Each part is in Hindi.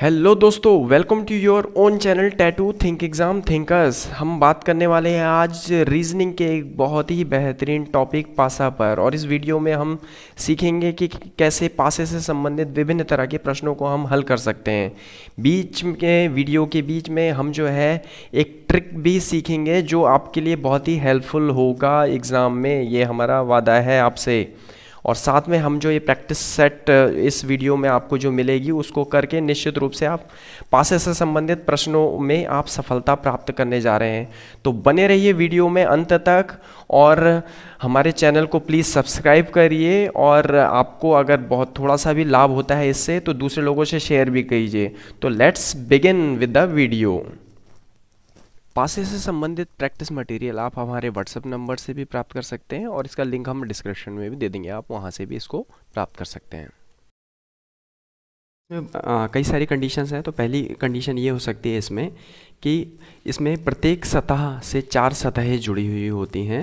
हेलो दोस्तों welcome to your own channel tattoo think exam thinkers हम बात करने वाले हैं आज रीजनिंग के एक बहुत ही बेहतरीन टॉपिक पासा पर और इस वीडियो में हम सीखेंगे कि कैसे पासे से संबंधित विभिन्न तरह के प्रश्नों को हम हल कर सकते हैं बीच के वीडियो के बीच में हम जो है एक ट्रिक भी सीखेंगे जो आपके लिए बहुत ही हेल्पफुल होगा एग्ज़ाम में ये हमारा वादा है आपसे और साथ में हम जो ये प्रैक्टिस सेट uh, इस वीडियो में आपको जो मिलेगी उसको करके निश्चित रूप से आप पासे से संबंधित प्रश्नों में आप सफलता प्राप्त करने जा रहे हैं तो बने रहिए वीडियो में अंत तक और हमारे चैनल को प्लीज़ सब्सक्राइब करिए और आपको अगर बहुत थोड़ा सा भी लाभ होता है इससे तो दूसरे लोगों से शेयर भी कीजिए तो let's begin with the video पासे से संबंधित प्रैक्टिस मटेरियल आप हमारे व्हाट्सअप नंबर से भी प्राप्त कर सकते हैं और इसका लिंक हम डिस्क्रिप्शन में भी दे देंगे आप वहाँ से भी इसको प्राप्त कर सकते हैं कई सारी कंडीशंस हैं तो पहली कंडीशन ये हो सकती है इसमें कि इसमें प्रत्येक सतह से चार सतहें जुड़ी हुई होती हैं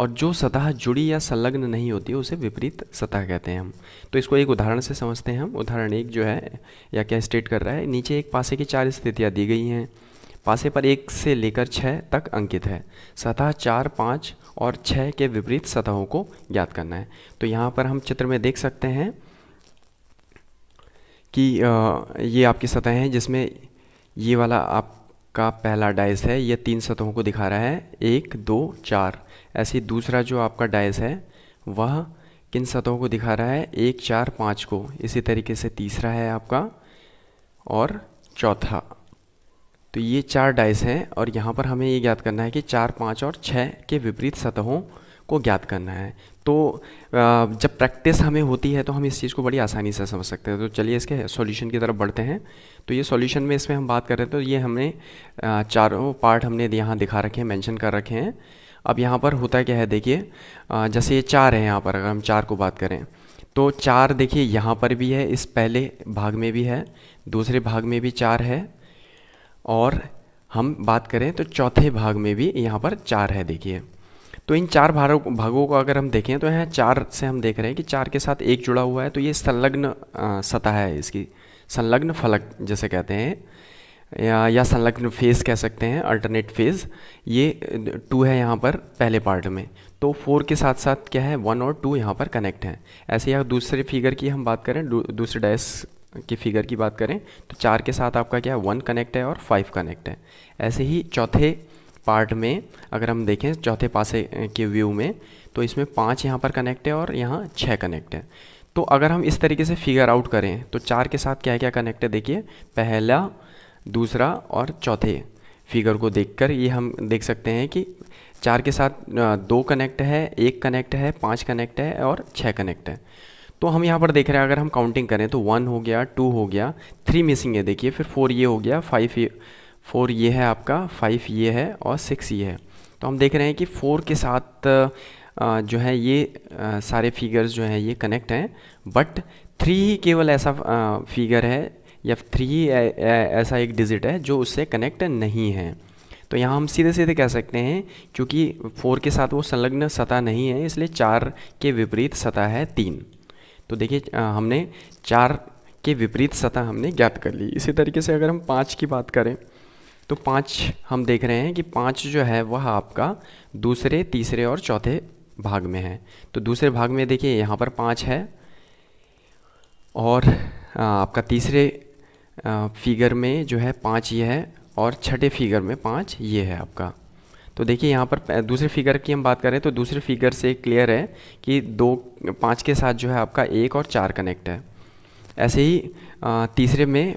और जो सतह जुड़ी या संलग्न नहीं होती उसे विपरीत सतह कहते हैं हम तो इसको एक उदाहरण से समझते हैं हम उदाहरण एक जो है या क्या स्टेट कर रहा है नीचे एक पासे की चार स्थितियाँ दी गई हैं पासे पर एक से लेकर छः तक अंकित है सतह चार पाँच और छः के विपरीत सतहों को ज्ञात करना है तो यहाँ पर हम चित्र में देख सकते हैं कि ये आपकी सतह हैं जिसमें ये वाला आपका पहला डाइस है ये तीन सतहों को दिखा रहा है एक दो चार ऐसे दूसरा जो आपका डाइस है वह किन सतहों को दिखा रहा है एक चार पाँच को इसी तरीके से तीसरा है आपका और चौथा तो ये चार डाइस हैं और यहाँ पर हमें ये ज्ञात करना है कि चार पाँच और छः के विपरीत सतहों को ज्ञात करना है तो जब प्रैक्टिस हमें होती है तो हम इस चीज़ को बड़ी आसानी से समझ सकते हैं तो चलिए इसके सॉल्यूशन की तरफ बढ़ते हैं तो ये सॉल्यूशन में इसमें हम बात कर रहे हैं तो ये हमने चारों पार्ट हमने यहाँ दिखा रखे हैं मेंशन कर रखे हैं अब यहाँ पर होता क्या है देखिए जैसे ये चार है यहाँ पर अगर हम चार को बात करें तो चार देखिए यहाँ पर भी है इस पहले भाग में भी है दूसरे भाग में भी चार है और हम बात करें तो चौथे भाग में भी यहाँ पर चार है देखिए तो इन चार भागों भागों को अगर हम देखें तो यहाँ चार से हम देख रहे हैं कि चार के साथ एक जुड़ा हुआ है तो ये संलग्न सतह है इसकी संलग्न फलक जैसे कहते हैं या, या संलग्न फेस कह सकते हैं अल्टरनेट फेज ये टू है यहाँ पर पहले पार्ट में तो फोर के साथ साथ क्या है वन और टू यहाँ पर कनेक्ट हैं ऐसे यहाँ दूसरे फिगर की हम बात करें दूसरे डैस की फिगर की बात करें तो चार के साथ आपका क्या है वन कनेक्ट है और फाइव कनेक्ट है ऐसे ही चौथे पार्ट में अगर हम देखें चौथे पासे के व्यू में तो इसमें पाँच यहाँ पर कनेक्ट है और यहाँ छः कनेक्ट है तो अगर हम इस तरीके से फिगर आउट करें तो चार के साथ क्या क्या कनेक्ट है देखिए पहला दूसरा और चौथे फिगर को देखकर ये हम देख सकते हैं कि चार के साथ दो कनेक्ट है एक कनेक्ट है पाँच कनेक्ट है और छः कनेक्ट है तो हम यहाँ पर देख रहे हैं अगर हम काउंटिंग करें तो वन हो गया टू हो गया थ्री मिसिंग है देखिए फिर फोर ये हो गया फाइव ये फोर ये है आपका फाइव ये है और सिक्स ये है तो हम देख रहे हैं कि फोर के साथ जो है ये सारे फिगर्स जो हैं ये कनेक्ट हैं बट थ्री ही केवल ऐसा फिगर है या थ्री ही ऐसा एक डिजिट है जो उससे कनेक्ट नहीं है तो यहाँ हम सीधे सीधे कह सकते हैं क्योंकि फोर के साथ वो संलग्न सतह नहीं है इसलिए चार के विपरीत सतह है तीन तो देखिए हमने चार के विपरीत सतह हमने ज्ञात कर ली इसी तरीके से अगर हम पाँच की बात करें तो पाँच हम देख रहे हैं कि पाँच जो है वह आपका दूसरे तीसरे और चौथे भाग में है तो दूसरे भाग में देखिए यहाँ पर पाँच है और आपका तीसरे फिगर में जो है पाँच ये है और छठे फिगर में पाँच ये है आपका तो देखिए यहाँ पर दूसरे फिगर की हम बात करें तो दूसरे फिगर से क्लियर है कि दो पाँच के साथ जो है आपका एक और चार कनेक्ट है ऐसे ही तीसरे में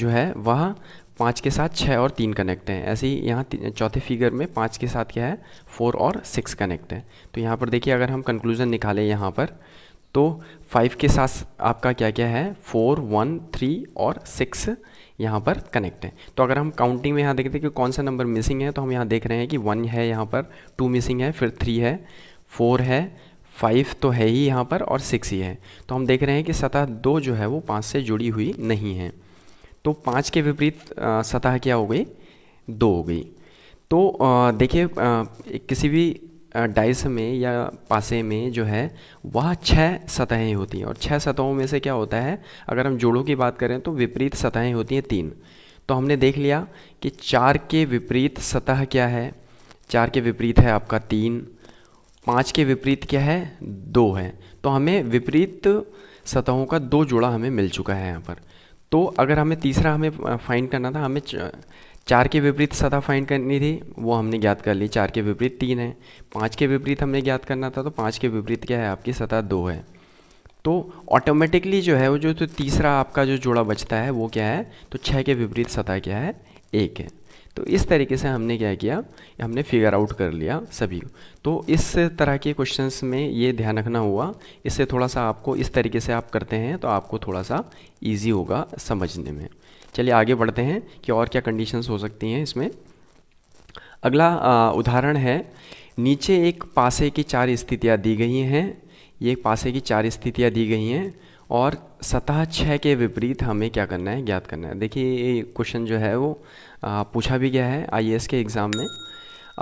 जो है वह पाँच के साथ छः और तीन कनेक्ट हैं ऐसे ही यहाँ चौथे फिगर में पाँच के साथ क्या है फोर और सिक्स कनेक्ट है तो यहाँ पर देखिए अगर हम कंक्लूज़न निकालें यहाँ पर तो फाइव के साथ आपका क्या क्या है फोर वन थ्री और सिक्स यहाँ पर कनेक्ट है तो अगर हम काउंटिंग में यहाँ देखते हैं कि कौन सा नंबर मिसिंग है तो हम यहाँ देख रहे हैं कि वन है यहाँ पर टू मिसिंग है फिर थ्री है फोर है फाइव तो है ही यहाँ पर और सिक्स ही है तो हम देख रहे हैं कि सतह दो जो है वो पाँच से जुड़ी हुई नहीं है तो पाँच के विपरीत सतह क्या हो गई दो हो गई तो देखिए किसी भी डाइस में या पासे में जो है वह छः सतहें होती हैं और छः सतहों में से क्या होता है अगर हम जोड़ों की बात करें तो विपरीत सतहें होती हैं तीन तो हमने देख लिया कि चार के विपरीत सतह क्या है चार के विपरीत है आपका तीन पाँच के विपरीत क्या है दो है तो हमें विपरीत सतहों का दो जोड़ा हमें मिल चुका है यहाँ पर तो अगर हमें तीसरा हमें फाइंड करना था हमें चार के विपरीत सतह फाइंड करनी थी वो हमने ज्ञात कर ली चार के विपरीत तीन है पाँच के विपरीत हमने ज्ञात करना था तो पाँच के विपरीत क्या है आपकी सतह दो है तो ऑटोमेटिकली जो है वो जो तो तीसरा आपका जो जोड़ा बचता है वो क्या है तो छः के विपरीत सतह क्या है एक है तो इस तरीके से हमने क्या किया हमने फिगर आउट कर लिया सभी तो इस तरह के क्वेश्चंस में ये ध्यान रखना हुआ इससे थोड़ा सा आपको इस तरीके से आप करते हैं तो आपको थोड़ा सा इजी होगा समझने में चलिए आगे बढ़ते हैं कि और क्या कंडीशंस हो सकती हैं इसमें अगला उदाहरण है नीचे एक पासे की चार स्थितियाँ दी गई हैं ये पासे की चार स्थितियाँ दी गई हैं और सतह छः के विपरीत हमें क्या करना है ज्ञात करना है देखिए ये क्वेश्चन जो है वो आ, पूछा भी गया है आई के एग्ज़ाम में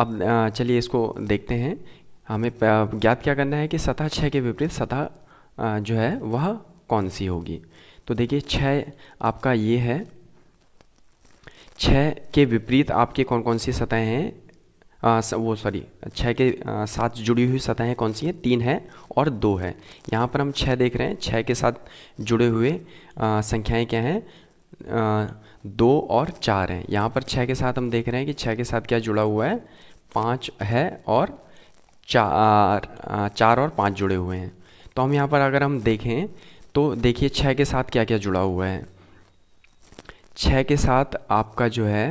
अब चलिए इसको देखते हैं हमें ज्ञात क्या करना है कि सतह छः के विपरीत सतह जो है वह कौन सी होगी तो देखिए छः आपका ये है छः के विपरीत आपके कौन कौन सी सतहें हैं वो सॉरी छः के साथ जुड़ी हुई सतहें कौन सी हैं तीन है और दो है यहाँ पर हम छः देख रहे हैं छः के साथ जुड़े हुए संख्याएं क्या हैं दो और चार हैं यहाँ पर छः के साथ हम देख रहे हैं कि छः के साथ क्या जुड़ा हुआ है पाँच है और चार चार और पाँच जुड़े हुए हैं तो हम यहाँ पर अगर हम देखें तो देखिए छः के साथ क्या क्या जुड़ा हुआ है छः के साथ आपका जो है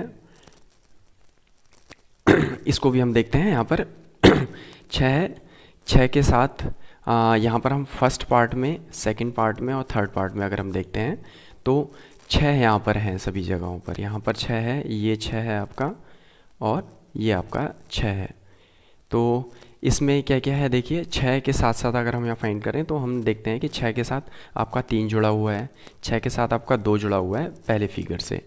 इसको भी हम देखते हैं यहाँ पर छः छः के साथ यहाँ पर हम फर्स्ट पार्ट में सेकंड पार्ट में और थर्ड पार्ट में अगर हम देखते हैं तो छः यहाँ पर हैं सभी जगहों पर यहाँ पर छः है ये छः है आपका और ये आपका छः है तो इसमें क्या क्या है देखिए छः के साथ साथ अगर हम यहाँ फाइंड करें तो हम देखते हैं कि छः के साथ आपका तीन जुड़ा हुआ है छः के साथ आपका दो जुड़ा हुआ है पहले फिगर से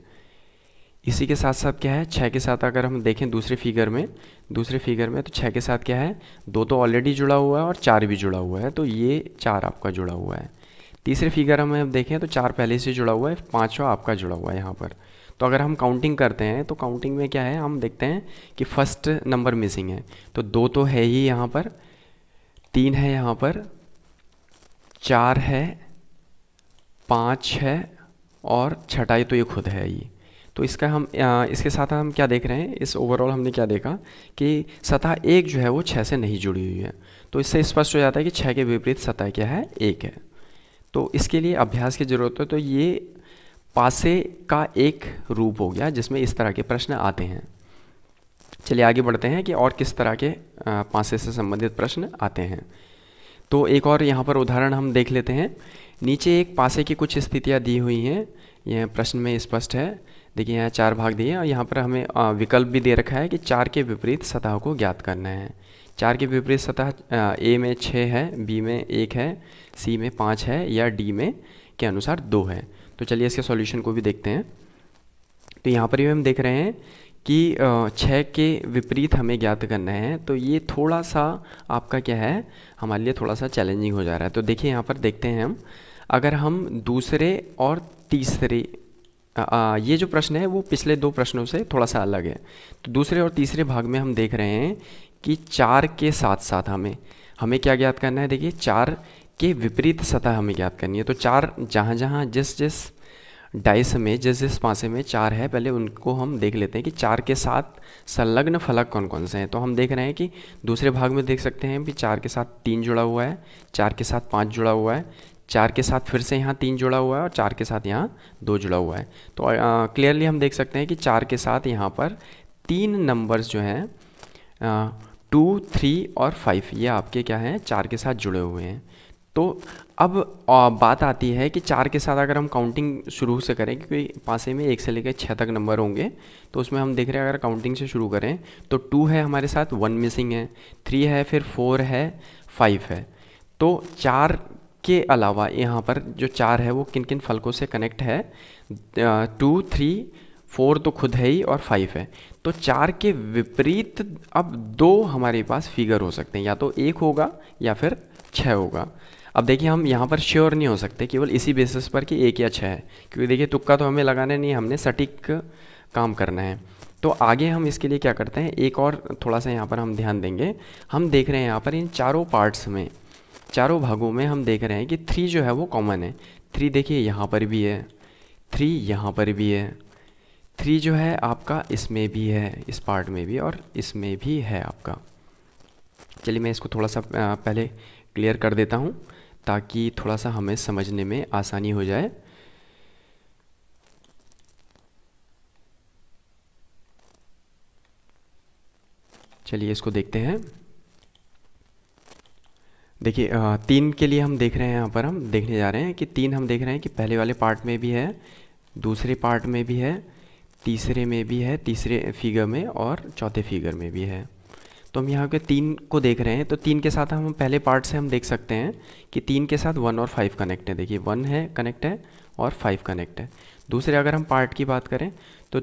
इसी के साथ साथ क्या है छः के साथ अगर हम देखें दूसरे फिगर में दूसरे फिगर में तो छः के साथ क्या है दो तो ऑलरेडी जुड़ा हुआ है और चार भी जुड़ा हुआ है तो ये चार आपका जुड़ा हुआ है तीसरे फिगर हमें हम देखें तो चार पहले से जुड़ा हुआ है पाँचवा आपका जुड़ा हुआ है यहाँ पर तो अगर हम काउंटिंग करते हैं तो काउंटिंग में क्या है हम देखते हैं कि फर्स्ट नंबर मिसिंग है तो दो तो है ही यहाँ पर तीन है यहाँ पर चार है पाँच है और छटाई तो ये खुद है ये तो इसका हम इसके साथ हम क्या देख रहे हैं इस ओवरऑल हमने क्या देखा कि सतह एक जो है वो छः से नहीं जुड़ी हुई है तो इससे स्पष्ट हो जाता है कि छः के विपरीत सतह क्या है एक है तो इसके लिए अभ्यास की ज़रूरत है तो ये पासे का एक रूप हो गया जिसमें इस तरह के प्रश्न आते हैं चलिए आगे बढ़ते हैं कि और किस तरह के पासे से संबंधित प्रश्न आते हैं तो एक और यहाँ पर उदाहरण हम देख लेते हैं नीचे एक पासे की कुछ स्थितियाँ दी हुई हैं यह प्रश्न में स्पष्ट है देखिए यहाँ चार भाग दिए और यहाँ पर हमें विकल्प भी दे रखा है कि चार के विपरीत सतह को ज्ञात करना है चार के विपरीत सतह ए में छः है बी में एक है सी में पाँच है या डी में के अनुसार दो है तो चलिए इसके सॉल्यूशन को भी देखते हैं तो यहाँ पर भी हम देख रहे हैं कि छः के विपरीत हमें ज्ञात करना है तो ये थोड़ा सा आपका क्या है हमारे लिए थोड़ा सा चैलेंजिंग हो जा रहा है तो देखिए यहाँ पर देखते हैं हम अगर हम दूसरे और तीसरे आ, ये जो प्रश्न है वो पिछले दो प्रश्नों से थोड़ा सा अलग है तो दूसरे और तीसरे भाग में हम देख रहे हैं कि चार के साथ साथ हमें हमें क्या ज्ञात करना है देखिए चार के विपरीत सतह हमें ज्ञात करनी है तो चार जहाँ जहाँ जिस जिस डाइस में जिस जिस पासे में चार है पहले उनको हम देख लेते हैं कि चार के साथ संलग्न फलक कौन कौन से हैं तो हम देख रहे हैं कि दूसरे भाग में देख सकते हैं कि चार के साथ तीन जुड़ा हुआ है चार के साथ पाँच जुड़ा हुआ है चार के साथ फिर से यहाँ तीन जुड़ा हुआ है और चार के साथ यहाँ दो जुड़ा हुआ है तो क्लियरली हम देख सकते हैं कि चार के साथ यहाँ पर तीन नंबर्स जो हैं टू थ्री और फाइव ये आपके क्या हैं चार के साथ जुड़े हुए हैं तो अब बात आती है कि चार के साथ अगर हम काउंटिंग शुरू से करें क्योंकि पासे में एक से लेकर छः तक नंबर होंगे तो उसमें हम देख रहे हैं अगर काउंटिंग से शुरू करें तो टू है हमारे साथ वन मिसिंग है थ्री है फिर फोर है फाइव है तो चार के अलावा यहाँ पर जो चार है वो किन किन फलकों से कनेक्ट है टू थ्री फोर तो खुद है ही और फाइव है तो चार के विपरीत अब दो हमारे पास फिगर हो सकते हैं या तो एक होगा या फिर छः होगा अब देखिए हम यहाँ पर श्योर नहीं हो सकते केवल इसी बेसिस पर कि एक या छः है क्योंकि देखिए तुक्का तो हमें लगाना नहीं है हमने सटीक काम करना है तो आगे हम इसके लिए क्या करते हैं एक और थोड़ा सा यहाँ पर हम ध्यान देंगे हम देख रहे हैं यहाँ पर इन चारों पार्ट्स में चारों भागों में हम देख रहे हैं कि थ्री जो है वो कॉमन है थ्री देखिए यहाँ पर भी है थ्री यहाँ पर भी है थ्री जो है आपका इसमें भी है इस पार्ट में भी और इसमें भी है आपका चलिए मैं इसको थोड़ा सा पहले क्लियर कर देता हूँ ताकि थोड़ा सा हमें समझने में आसानी हो जाए चलिए इसको देखते हैं देखिए तीन के लिए हम देख रहे हैं यहाँ पर हम देखने जा रहे हैं कि तीन हम देख रहे हैं कि पहले वाले पार्ट में भी है दूसरे पार्ट में भी है तीसरे में भी है तीसरे फिगर में और चौथे फिगर में भी है तो हम यहाँ के तीन को देख रहे हैं तो तीन के साथ हम पहले पार्ट से हम देख सकते हैं कि तीन के साथ वन और फाइव कनेक्ट है देखिए वन है कनेक्ट है और फाइव कनेक्ट है दूसरे अगर हम पार्ट की बात करें तो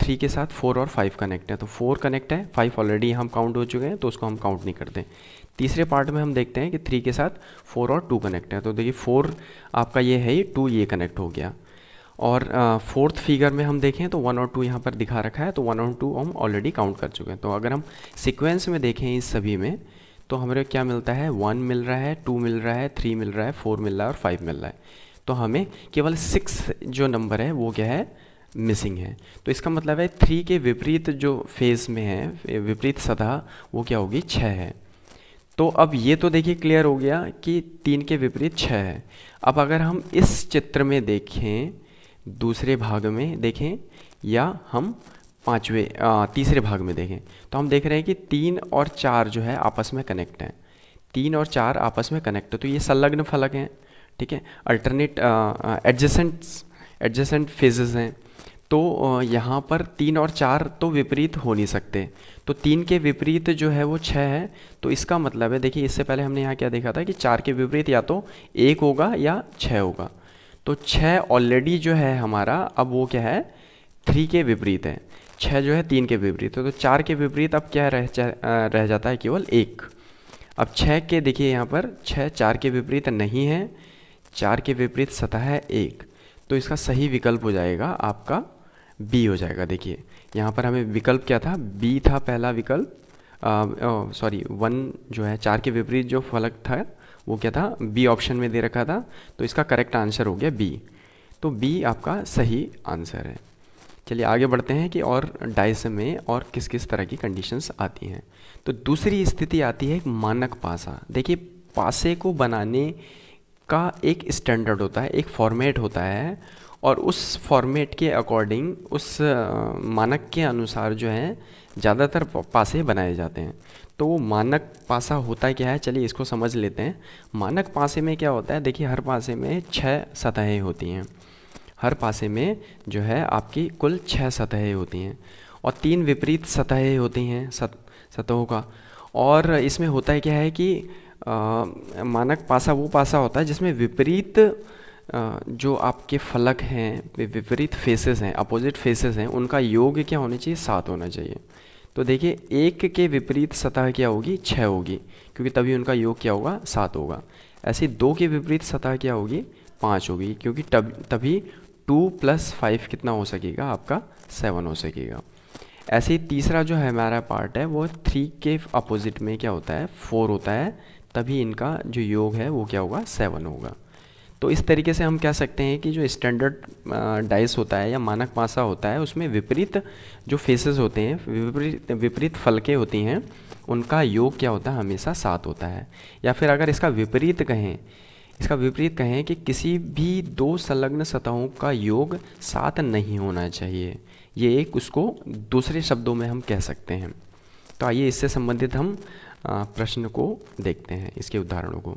थ्री के साथ फोर और फाइव कनेक्ट तो है तो फोर कनेक्ट है फाइव ऑलरेडी हम काउंट हो चुके हैं तो उसको हम काउंट नहीं करते तीसरे पार्ट में हम देखते हैं कि थ्री के साथ फोर और टू कनेक्ट है तो देखिए फोर आपका ये है ये टू ये कनेक्ट हो गया और फोर्थ uh, फिगर में हम देखें तो वन और टू यहाँ पर दिखा रखा है तो वन और टू हम ऑलरेडी काउंट कर चुके हैं तो अगर हम सिक्वेंस में देखें इस सभी में तो हमें क्या मिलता है वन मिल रहा है टू मिल रहा है थ्री मिल रहा है फोर मिल रहा है और फाइव मिल रहा है तो हमें केवल सिक्स जो नंबर है वो क्या है मिसिंग है तो इसका मतलब है थ्री के विपरीत जो फेज़ में है विपरीत सतह वो क्या होगी छः है तो अब ये तो देखिए क्लियर हो गया कि तीन के विपरीत छः है अब अगर हम इस चित्र में देखें दूसरे भाग में देखें या हम पाँचवें तीसरे भाग में देखें तो हम देख रहे हैं कि तीन और चार जो है आपस में कनेक्ट हैं तीन और चार आपस में कनेक्ट है तो ये संलग्न फलक हैं ठीक है अल्टरनेट एडजेसेंट एडजेसेंट फेजेस हैं तो यहाँ पर तीन और चार तो विपरीत हो नहीं सकते तो तीन के विपरीत जो है वो छः है तो इसका मतलब है देखिए इससे पहले हमने यहाँ क्या देखा था कि चार के विपरीत या तो एक होगा या छः होगा तो छः ऑलरेडी जो है हमारा अब वो क्या है थ्री के विपरीत है छः जो है तीन के विपरीत है तो चार के विपरीत अब क्या रह जा, रह जाता है केवल एक अब छः के देखिए यहाँ पर छः चार के विपरीत नहीं है चार के विपरीत सतह है एक तो इसका सही विकल्प हो जाएगा आपका बी हो जाएगा देखिए यहाँ पर हमें विकल्प क्या था बी था पहला विकल्प सॉरी वन जो है चार के विपरीत जो फलक था वो क्या था बी ऑप्शन में दे रखा था तो इसका करेक्ट आंसर हो गया बी तो बी आपका सही आंसर है चलिए आगे बढ़ते हैं कि और डाइस में और किस किस तरह की कंडीशंस आती हैं तो दूसरी स्थिति आती है एक मानक पासा देखिए पासे को बनाने का एक स्टैंडर्ड होता है एक फॉर्मेट होता है और उस फॉर्मेट के अकॉर्डिंग उस मानक के अनुसार जो है ज़्यादातर पासे बनाए जाते हैं तो मानक पासा होता क्या है चलिए इसको समझ लेते हैं मानक पासे में क्या होता है देखिए हर पासे में छः सतहें होती हैं हर पासे में जो है आपकी कुल छः सतहें होती हैं और तीन विपरीत सतहें होती हैं सत सतहों का और इसमें होता है क्या है कि आ, मानक पासा वो पासा होता है जिसमें विपरीत जो आपके फलक हैं विपरीत फेसेस हैं अपोजिट फेसेस हैं उनका योग क्या होना चाहिए सात होना चाहिए तो देखिए एक के विपरीत सतह क्या होगी छः होगी क्योंकि तभी उनका योग क्या होगा सात होगा ऐसे दो के विपरीत सतह क्या होगी पाँच होगी क्योंकि तब तभी टू प्लस फाइव कितना हो सकेगा आपका सेवन हो सकेगा ऐसे ही तीसरा जो है हमारा पार्ट है वो थ्री के अपोजिट में क्या होता है फोर होता है तभी इनका जो योग है वो क्या होगा सेवन होगा तो इस तरीके से हम कह सकते हैं कि जो स्टैंडर्ड डाइस होता है या मानक मासा होता है उसमें विपरीत जो फेसेस होते हैं विपरीत विपरीत फलके होती हैं उनका योग क्या होता है हमेशा सात होता है या फिर अगर इसका विपरीत कहें इसका विपरीत कहें कि किसी भी दो संलग्न सतहों का योग सात नहीं होना चाहिए ये एक उसको दूसरे शब्दों में हम कह सकते हैं तो आइए इससे संबंधित हम प्रश्न को देखते हैं इसके उदाहरणों को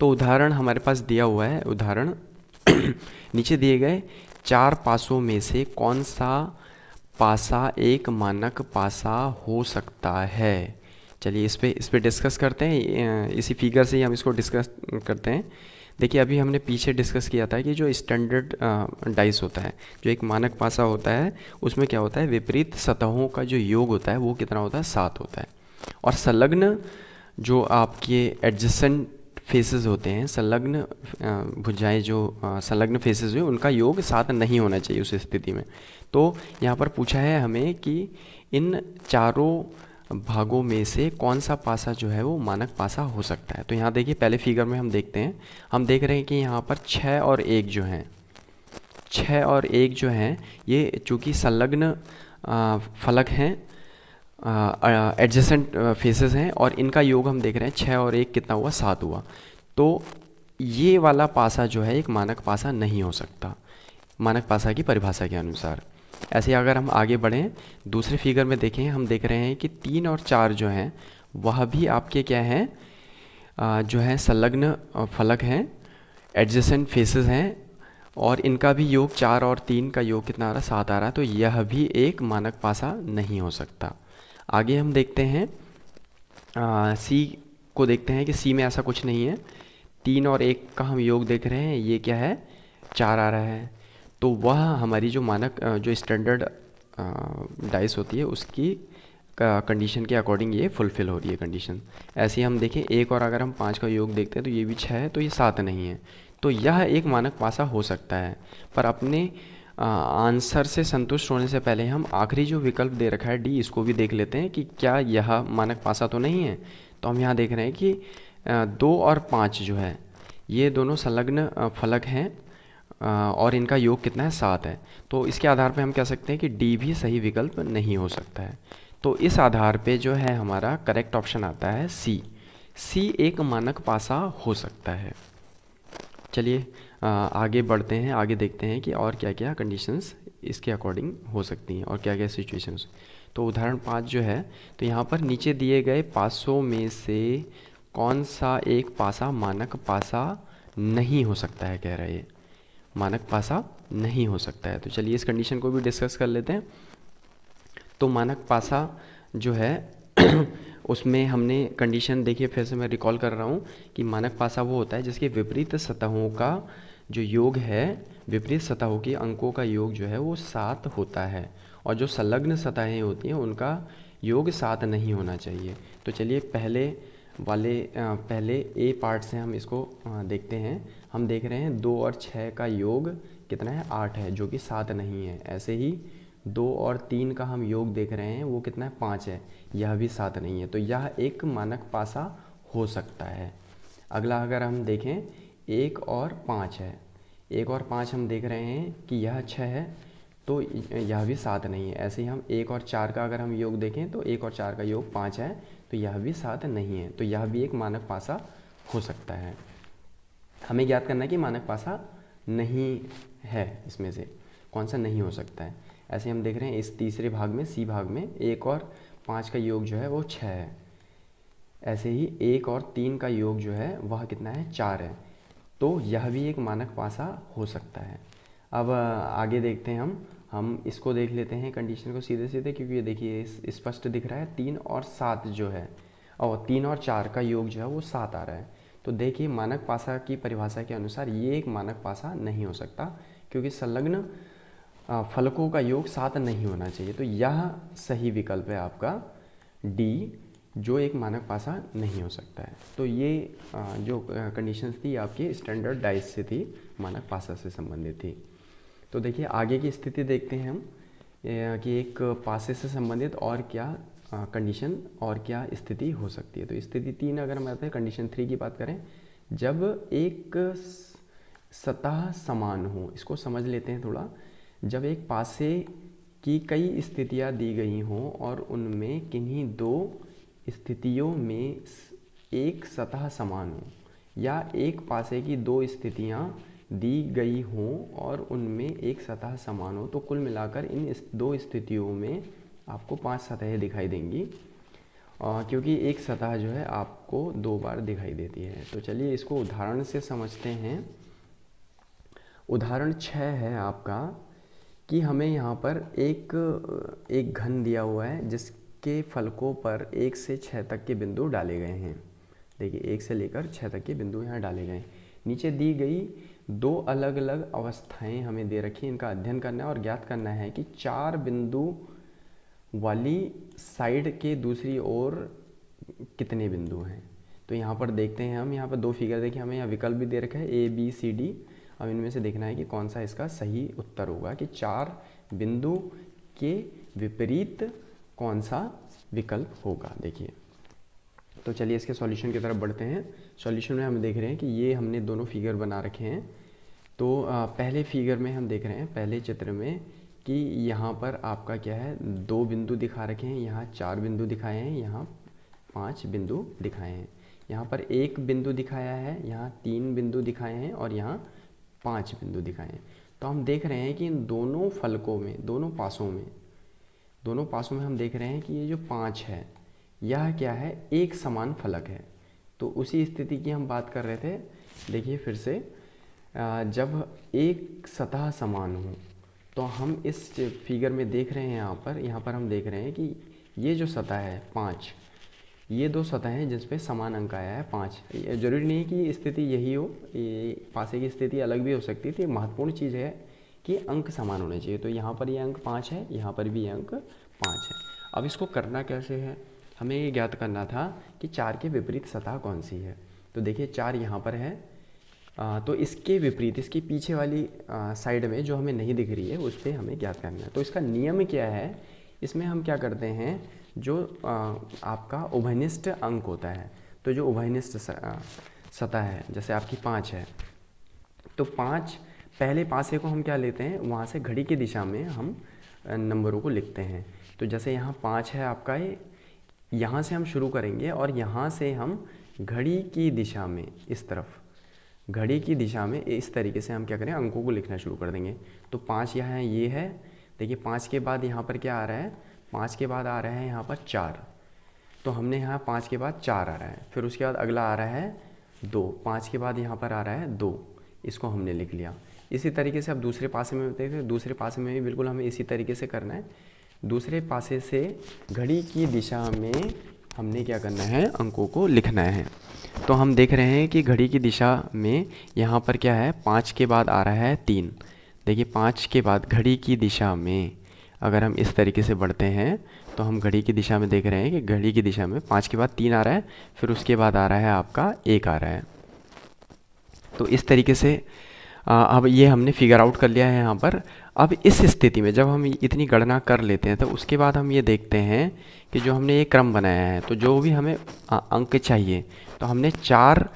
तो उदाहरण हमारे पास दिया हुआ है उदाहरण नीचे दिए गए चार पासों में से कौन सा पासा एक मानक पासा हो सकता है चलिए इस पर इस पर डिस्कस करते हैं इसी फिगर से ही हम इसको डिस्कस करते हैं देखिए अभी हमने पीछे डिस्कस किया था कि जो स्टैंडर्ड डाइस होता है जो एक मानक पासा होता है उसमें क्या होता है विपरीत सतहों का जो योग होता है वो कितना होता है सात होता है और संलग्न जो आपके एडजस्टेंट फेसेस होते हैं संलग्न भुजाएं जो संलग्न फेसेस हैं उनका योग साथ नहीं होना चाहिए उस स्थिति में तो यहाँ पर पूछा है हमें कि इन चारों भागों में से कौन सा पासा जो है वो मानक पासा हो सकता है तो यहाँ देखिए पहले फिगर में हम देखते हैं हम देख रहे हैं कि यहाँ पर छः और एक जो हैं छः और एक जो हैं ये चूँकि संलग्न फलक हैं एडजेसेंट फेसेस हैं और इनका योग हम देख रहे हैं छः और एक कितना हुआ सात हुआ तो ये वाला पासा जो है एक मानक पासा नहीं हो सकता मानक पासा की परिभाषा के अनुसार ऐसे अगर हम आगे बढ़ें दूसरे फिगर में देखें हम देख रहे हैं कि तीन और चार जो हैं वह भी आपके क्या हैं जो है संलग्न फलक हैं एडजेसेंट फेसेस हैं और इनका भी योग चार और तीन का योग कितना आ रहा सात आ रहा तो यह भी एक मानक पासा नहीं हो सकता आगे हम देखते हैं सी को देखते हैं कि सी में ऐसा कुछ नहीं है तीन और एक का हम योग देख रहे हैं ये क्या है चार आ रहा है तो वह हमारी जो मानक जो स्टैंडर्ड डाइस होती है उसकी कंडीशन के अकॉर्डिंग ये फुलफ़िल हो रही है कंडीशन ऐसे हम देखें एक और अगर हम पाँच का योग देखते हैं तो ये भी छः है तो ये सात नहीं है तो यह एक मानक पासा हो सकता है पर अपने आंसर से संतुष्ट होने से पहले हम आखिरी जो विकल्प दे रखा है डी इसको भी देख लेते हैं कि क्या यह मानक पासा तो नहीं है तो हम यहाँ देख रहे हैं कि दो और पाँच जो है ये दोनों संलग्न फलक हैं और इनका योग कितना है सात है तो इसके आधार पर हम कह सकते हैं कि डी भी सही विकल्प नहीं हो सकता है तो इस आधार पर जो है हमारा करेक्ट ऑप्शन आता है सी सी एक मानक पासा हो सकता है चलिए आगे बढ़ते हैं आगे देखते हैं कि और क्या क्या कंडीशंस इसके अकॉर्डिंग हो सकती हैं और क्या क्या सिचुएशंस तो उदाहरण पाँच जो है तो यहाँ पर नीचे दिए गए पासों में से कौन सा एक पासा मानक पासा नहीं हो सकता है कह रहा है मानक पासा नहीं हो सकता है तो चलिए इस कंडीशन को भी डिस्कस कर लेते हैं तो मानक पासा जो है उसमें हमने कंडीशन देखिए फिर से मैं रिकॉल कर रहा हूँ कि मानक पासा वो होता है जिसके विपरीत सतहों का जो योग है विपरीत सतहों के अंकों का योग जो है वो सात होता है और जो संलग्न सतहें होती हैं उनका योग सात नहीं होना चाहिए तो चलिए पहले वाले पहले ए पार्ट से हम इसको देखते हैं हम देख रहे हैं दो और छः का योग कितना है आठ है जो कि सात नहीं है ऐसे ही दो और तीन का हम योग देख रहे हैं वो कितना है पाँच है यह भी सात नहीं है तो यह एक मानक पासा हो सकता है अगला अगर हम देखें एक और पाँच है एक और पाँच हम देख रहे हैं कि यह छः है तो यह भी सात नहीं है ऐसे ही हम एक और चार का अगर हम योग देखें तो एक और चार का योग पाँच है तो यह भी सात नहीं है तो यह भी एक मानक पासा हो सकता है हमें ज्ञात करना है कि मानक पासा नहीं है इसमें से कौन सा नहीं हो सकता है ऐसे हम देख रहे हैं इस तीसरे भाग में सी भाग में एक और पाँच का योग जो है वो छः है ऐसे ही एक और तीन का योग जो है वह कितना है चार है तो यह भी एक मानक पासा हो सकता है अब आगे देखते हैं हम हम इसको देख लेते हैं कंडीशन को सीधे सीधे क्योंकि ये देखिए स्पष्ट दिख रहा है तीन और सात जो है और तीन और चार का योग जो है वो सात आ रहा है तो देखिए मानक पासा की परिभाषा के अनुसार ये एक मानक पासा नहीं हो सकता क्योंकि संलग्न फलकों का योग सात नहीं होना चाहिए तो यह सही विकल्प है आपका डी जो एक मानक पासा नहीं हो सकता है तो ये जो कंडीशंस थी आपकी स्टैंडर्ड डाइस से थी मानक पासा से संबंधित थी तो देखिए आगे की स्थिति देखते हैं हम कि एक पासे से संबंधित और क्या कंडीशन और क्या स्थिति हो सकती है तो स्थिति तीन अगर हम आते हैं कंडीशन थ्री की बात करें जब एक सतह समान हो इसको समझ लेते हैं थोड़ा जब एक पासे की कई स्थितियाँ दी गई हों और उनमें किन्हीं दो स्थितियों में एक सतह समान हो या एक पासे की दो स्थितियाँ दी गई हों और उनमें एक सतह समान हो तो कुल मिलाकर इन दो स्थितियों में आपको पांच सतहें दिखाई देंगी आ, क्योंकि एक सतह जो है आपको दो बार दिखाई देती है तो चलिए इसको उदाहरण से समझते हैं उदाहरण छः है आपका कि हमें यहाँ पर एक एक घन दिया हुआ है जिस के फलकों पर एक से छः तक के बिंदु डाले गए हैं देखिए एक से लेकर छः तक के बिंदु यहाँ डाले गए हैं नीचे दी गई दो अलग अलग अवस्थाएं हमें दे रखी इनका अध्ययन करना है और ज्ञात करना है कि चार बिंदु वाली साइड के दूसरी ओर कितने बिंदु हैं तो यहाँ पर देखते हैं हम यहाँ पर दो फिगर देखिए हमें यहाँ विकल्प भी दे रखा है ए बी सी डी अब इनमें से देखना है कि कौन सा इसका सही उत्तर होगा कि चार बिंदु के विपरीत कौन सा विकल्प होगा देखिए तो चलिए इसके सॉल्यूशन की तरफ बढ़ते हैं सॉल्यूशन में हम देख रहे हैं कि ये हमने दोनों फिगर बना रखे हैं तो पहले फिगर में हम देख रहे हैं पहले चित्र में कि यहाँ पर आपका क्या है दो बिंदु दिखा रखे हैं यहाँ चार बिंदु दिखाए हैं यहाँ पाँच बिंदु दिखाए हैं यहाँ पर एक बिंदु दिखाया है यहाँ तीन बिंदु दिखाए हैं और यहाँ पाँच बिंदु दिखाए हैं तो हम देख रहे हैं कि इन दोनों फलकों में दोनों पासों में दोनों पासों में हम देख रहे हैं कि ये जो पाँच है यह क्या है एक समान फलक है तो उसी स्थिति की हम बात कर रहे थे देखिए फिर से जब एक सतह समान हो तो हम इस फिगर में देख रहे हैं यहाँ पर यहाँ पर हम देख रहे हैं कि ये जो सतह है पाँच ये दो सतह हैं जिसपे समान अंक आया है पाँच जरूरी नहीं कि स्थिति यही हो ये पासे की स्थिति अलग भी हो सकती थी महत्वपूर्ण चीज़ है कि अंक समान होने चाहिए तो यहाँ पर ये अंक पाँच है यहाँ पर भी अंक पाँच है अब इसको करना कैसे है हमें ये ज्ञात करना था कि चार के विपरीत सतह कौन सी है तो देखिए चार यहाँ पर है आ, तो इसके विपरीत इसके पीछे वाली साइड में जो हमें नहीं दिख रही है उस पर हमें ज्ञात करना है तो इसका नियम क्या है इसमें हम क्या करते हैं जो आ, आपका उभयनिष्ठ अंक होता है तो जो उभयनिष्ठ सतह है जैसे आपकी पाँच है तो पाँच पहले पासे को हम क्या लेते हैं वहाँ से घड़ी की दिशा में हम नंबरों को लिखते हैं तो जैसे यहाँ पाँच है आपका ये यहाँ से हम शुरू करेंगे और यहाँ से हम घड़ी की दिशा में इस तरफ घड़ी की दिशा में इस तरीके से हम क्या करें अंकों को लिखना शुरू कर देंगे तो पाँच यहाँ ये है देखिए पाँच के बाद यहाँ पर क्या आ रहा है पाँच के बाद आ रहा है यहाँ पर चार तो हमने यहाँ पाँच के बाद चार आ रहा है फिर उसके बाद अगला आ रहा है दो पाँच के बाद यहाँ पर आ रहा है दो इसको हमने लिख लिया इसी तरीके से आप दूसरे पासे में देखते दूसरे पासे में भी बिल्कुल हमें इसी तरीके से करना है दूसरे पासे से घड़ी की दिशा में हमने क्या करना है अंकों को लिखना है तो हम देख रहे हैं कि घड़ी की दिशा में यहाँ पर क्या है पाँच के बाद आ रहा है तीन देखिए पाँच के बाद घड़ी की दिशा में अगर हम इस तरीके से बढ़ते हैं तो हम घड़ी की दिशा में देख रहे हैं कि घड़ी की दिशा में पाँच के बाद तीन आ रहा है फिर उसके बाद आ रहा है आपका एक आ रहा है तो इस तरीके से अब ये हमने फिगर आउट कर लिया है यहाँ पर अब इस स्थिति में जब हम इतनी गणना कर लेते हैं तो उसके बाद हम ये देखते हैं कि जो हमने ये क्रम बनाया है तो जो भी हमें अंक चाहिए तो हमने चार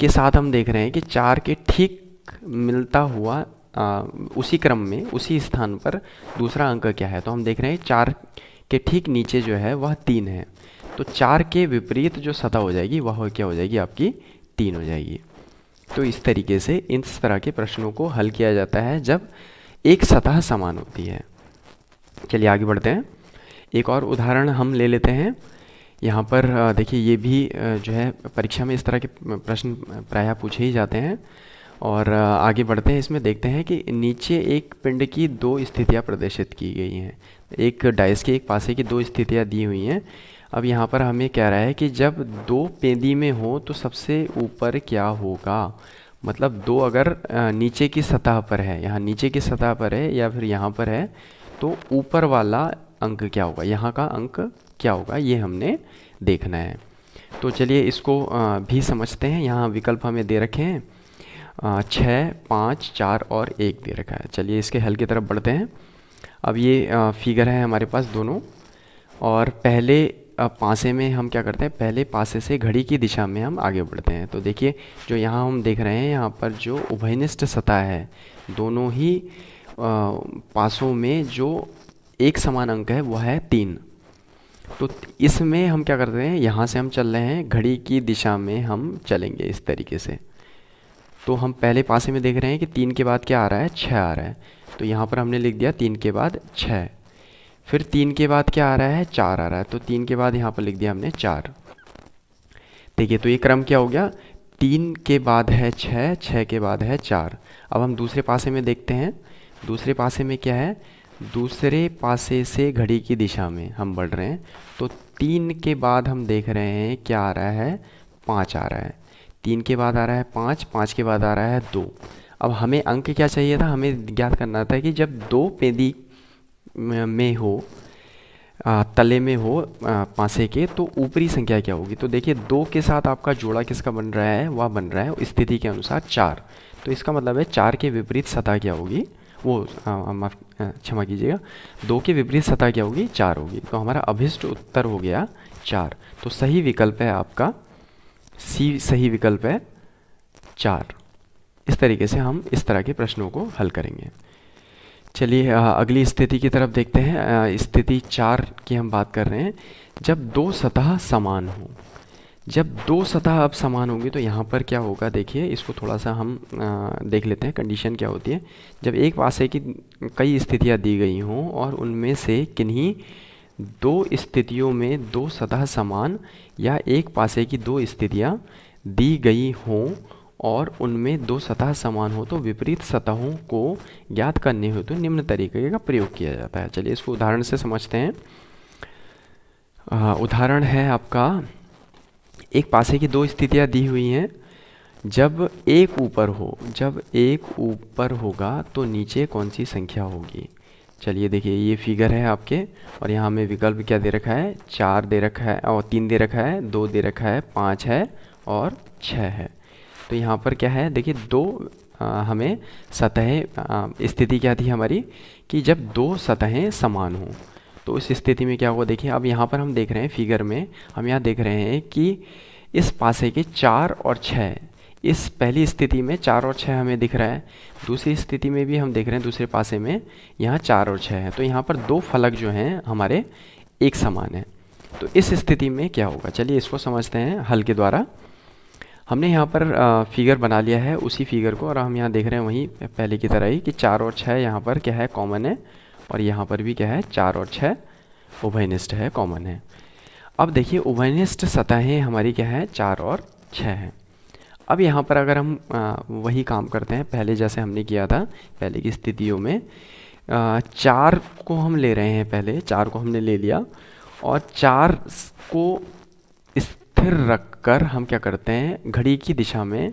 के साथ हम देख रहे हैं कि चार के ठीक मिलता हुआ आ, उसी क्रम में उसी स्थान पर दूसरा अंक क्या है तो हम देख रहे हैं चार के ठीक नीचे जो है वह तीन है तो चार के विपरीत जो सतह हो जाएगी वह क्या हो जाएगी आपकी तीन हो जाएगी तो इस तरीके से इन तरह के प्रश्नों को हल किया जाता है जब एक सतह समान होती है चलिए आगे बढ़ते हैं एक और उदाहरण हम ले लेते हैं यहाँ पर देखिए ये भी जो है परीक्षा में इस तरह के प्रश्न प्रायः पूछे ही जाते हैं और आगे बढ़ते हैं इसमें देखते हैं कि नीचे एक पिंड की दो स्थितियाँ प्रदर्शित की गई हैं एक डाइस के एक पासे की दो स्थितियाँ दी हुई हैं अब यहाँ पर हमें कह रहा है कि जब दो पेंदी में हो तो सबसे ऊपर क्या होगा मतलब दो अगर नीचे की सतह पर है यहाँ नीचे की सतह पर है या फिर यहाँ पर है तो ऊपर वाला अंक क्या होगा यहाँ का अंक क्या होगा ये हमने देखना है तो चलिए इसको भी समझते हैं यहाँ विकल्प हमें दे रखे हैं छः पाँच चार और एक दे रखा है चलिए इसके हल की तरफ बढ़ते हैं अब ये फिगर है हमारे पास दोनों और पहले पासे में हम क्या करते हैं पहले पासे से घड़ी की दिशा में हम आगे बढ़ते हैं तो देखिए जो यहाँ हम देख रहे हैं यहाँ पर जो उभयनिष्ठ सतह है दोनों ही पासों में जो एक समान अंक है वह है तीन तो इसमें हम क्या करते हैं यहाँ से हम चल रहे हैं घड़ी की दिशा में हम चलेंगे इस तरीके से तो हम पहले पासे में देख रहे हैं कि तीन के बाद क्या आ रहा है छः आ रहा है तो यहाँ पर हमने लिख दिया तीन के बाद छः फिर तीन के बाद क्या आ रहा है चार आ रहा है तो तीन के बाद यहाँ पर लिख दिया हमने चार देखिए तो ये क्रम क्या हो गया तीन के बाद है छः छः के बाद है चार अब हम दूसरे पासे में देखते हैं दूसरे पासे में क्या है दूसरे पासे से घड़ी की दिशा में हम बढ़ रहे हैं तो तीन के बाद हम देख रहे हैं क्या आ रहा है पाँच आ रहा है तीन के बाद आ रहा है पाँच पाँच के बाद आ रहा है दो अब हमें अंक क्या चाहिए था हमें ज्ञात करना था कि जब दो पेदी में हो तले में हो पासे के तो ऊपरी संख्या क्या होगी तो देखिए दो के साथ आपका जोड़ा किसका बन रहा है वह बन रहा है स्थिति के अनुसार चार तो इसका मतलब है चार के विपरीत सतह क्या होगी वो माफ क्षमा कीजिएगा दो के विपरीत सतह क्या होगी चार होगी तो हमारा अभिष्ट उत्तर हो गया चार तो सही विकल्प है आपका सी सही विकल्प है चार इस तरीके से हम इस तरह के प्रश्नों को हल करेंगे चलिए अगली स्थिति की तरफ देखते हैं स्थिति चार की हम बात कर रहे हैं जब दो सतह समान हों जब दो सतह अब समान होंगी तो यहाँ पर क्या होगा देखिए इसको थोड़ा सा हम देख लेते हैं कंडीशन क्या होती है जब एक पासे की कई स्थितियाँ दी गई हों और उनमें से किन्हीं दो स्थितियों में दो सतह समान या एक पासे की दो स्थितियाँ दी गई हों और उनमें दो सतह समान हो तो विपरीत सतहों को ज्ञात करने हेतु तो निम्न तरीके का प्रयोग किया जाता है चलिए इसको उदाहरण से समझते हैं उदाहरण है आपका एक पासे की दो स्थितियाँ दी हुई हैं जब एक ऊपर हो जब एक ऊपर होगा तो नीचे कौन सी संख्या होगी चलिए देखिए ये फिगर है आपके और यहाँ हमें विकल्प क्या दे रखा है चार दे रखा है और तीन दे रखा है दो दे रखा है पाँच है और छः है तो यहाँ पर क्या है देखिए दो आ, हमें सतहें स्थिति क्या थी हमारी कि जब दो सतहें समान हों तो इस स्थिति में क्या हुआ देखिए अब यहाँ पर हम देख रहे हैं फिगर में हम यहाँ देख रहे हैं कि इस पासे के चार और छः इस पहली स्थिति में चार और छः हमें दिख रहा है दूसरी स्थिति में भी हम देख रहे हैं दूसरे पासे में यहाँ चार और छः है तो यहाँ पर दो फलक जो हैं हमारे एक समान हैं तो इस स्थिति में क्या होगा चलिए इसको समझते हैं हल के द्वारा हमने यहाँ पर फिगर बना लिया है उसी फिगर को और हम यहाँ देख रहे हैं वहीं पहले की तरह ही कि चार और छः यहाँ पर क्या है कॉमन है और यहाँ पर भी क्या है चार और छः उभयनिष्ठ है कॉमन है अब देखिए उभयनिष्ठ सतहें हमारी क्या है चार और छः हैं अब यहाँ पर अगर हम आ, वही काम करते हैं पहले जैसे हमने किया था पहले की स्थितियों में आ, चार को हम ले रहे हैं पहले चार को हमने ले लिया और चार को स्थिर रख कर हम क्या करते हैं घड़ी की दिशा में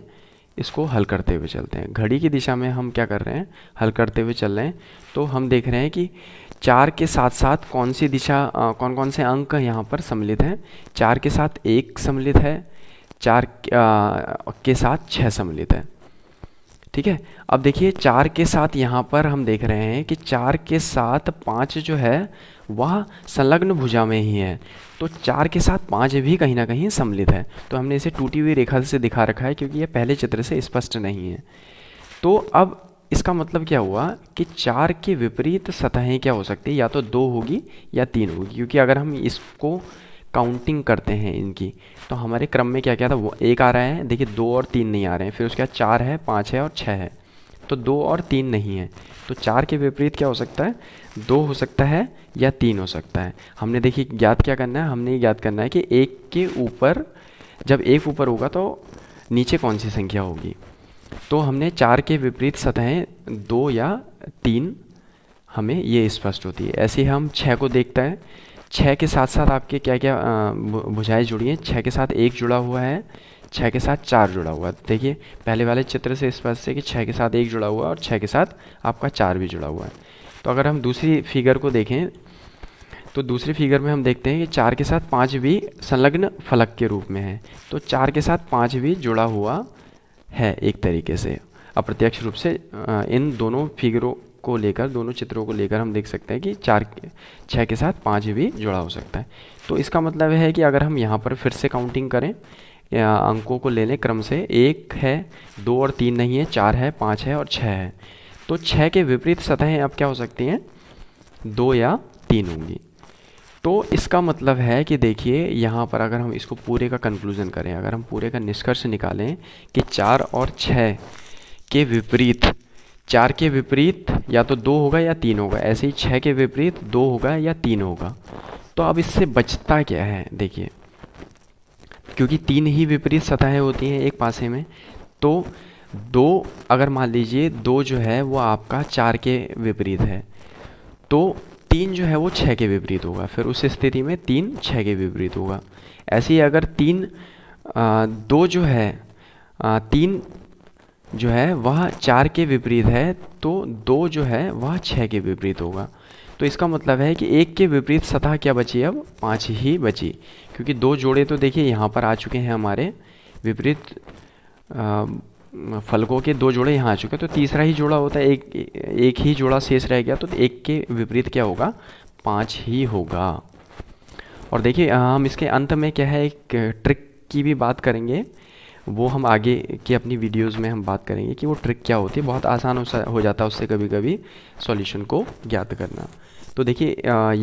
इसको हल करते हुए चलते हैं घड़ी की दिशा में हम क्या कर रहे हैं हल करते हुए चल रहे हैं तो हम देख रहे हैं कि चार के साथ साथ कौन सी दिशा आ, कौन कौन से अंक यहाँ पर सम्मिलित हैं चार के साथ एक सम्मिलित है चार आ, के साथ छः सम्मिलित है ठीक है अब देखिए चार के साथ यहाँ पर हम देख रहे हैं कि चार के साथ पाँच जो है वह संलग्न भुजा में ही है तो चार के साथ पाँच भी कहीं ना कहीं सम्मिलित है तो हमने इसे टूटी हुई रेखा से दिखा रखा है क्योंकि यह पहले चित्र से स्पष्ट नहीं है तो अब इसका मतलब क्या हुआ कि चार के विपरीत सतहें क्या हो सकती है या तो दो होगी या तीन होगी क्योंकि अगर हम इसको काउंटिंग करते हैं इनकी तो हमारे क्रम में क्या क्या था वो एक आ रहा है देखिए दो और तीन नहीं आ रहे हैं फिर उसके बाद चार है पाँच है और छः है तो दो और तीन नहीं है तो चार के विपरीत क्या हो सकता है दो हो सकता है या तीन हो सकता है हमने देखिए ज्ञात क्या करना है हमने ये ज्ञात करना है कि एक के ऊपर जब एक ऊपर होगा तो नीचे कौन सी संख्या होगी तो हमने चार के विपरीत सतहें दो या तीन हमें ये स्पष्ट होती है ऐसे हम छः को देखते हैं छः के साथ साथ आपके क्या क्या बुझाएँ जुड़ी हैं छः के साथ एक जुड़ा हुआ है छः के साथ चार जुड़ा हुआ है देखिए पहले वाले चित्र से स्पष्ट है कि छः के साथ एक जुड़ा हुआ है और छः के साथ आपका चार भी जुड़ा हुआ है तो अगर हम दूसरी फिगर को देखें तो दूसरी फिगर में हम देखते हैं कि चार के साथ पाँच भी संलग्न फलक के रूप में है तो चार के साथ पाँच भी जुड़ा हुआ है एक तरीके से अप्रत्यक्ष रूप से इन दोनों फिगरों को लेकर दोनों चित्रों को लेकर हम देख सकते हैं कि चार छः के साथ पाँच भी जुड़ा हो सकता है तो इसका मतलब है कि अगर हम यहाँ पर फिर से काउंटिंग करें अंकों को ले लें क्रम से एक है दो और तीन नहीं है चार है पाँच है और छः है तो छः के विपरीत सतहें अब क्या हो सकती हैं दो या तीन होंगी तो इसका मतलब है कि देखिए यहाँ पर अगर हम इसको पूरे का कंक्लूज़न करें अगर हम पूरे का निष्कर्ष निकालें कि चार और छः के विपरीत चार के विपरीत या तो दो होगा या तीन होगा ऐसे ही छः के विपरीत दो होगा या तीन होगा तो अब इससे बचता क्या है देखिए क्योंकि तीन ही विपरीत सतहें होती हैं एक पासे में तो दो अगर मान लीजिए दो जो है वो आपका चार के विपरीत है तो तीन जो है वो छः के विपरीत होगा फिर उस स्थिति में तीन छः के विपरीत होगा ऐसे ही अगर तीन आ, दो जो है आ, तीन जो है वह चार के विपरीत है तो दो जो है वह छः के विपरीत होगा तो इसका मतलब है कि एक के विपरीत सतह क्या बची अब पाँच ही बची क्योंकि दो जोड़े तो देखिए यहाँ पर आ चुके हैं हमारे विपरीत फलकों के दो जोड़े यहाँ आ चुके हैं तो तीसरा ही जोड़ा होता है एक एक ही जोड़ा शेष रह गया तो एक के विपरीत क्या होगा पाँच ही होगा और देखिए हम इसके अंत में क्या है एक ट्रिक की भी बात करेंगे वो हम आगे की अपनी वीडियोस में हम बात करेंगे कि वो ट्रिक क्या होती है बहुत आसान हो, हो जाता है उससे कभी कभी सॉल्यूशन को ज्ञात करना तो देखिए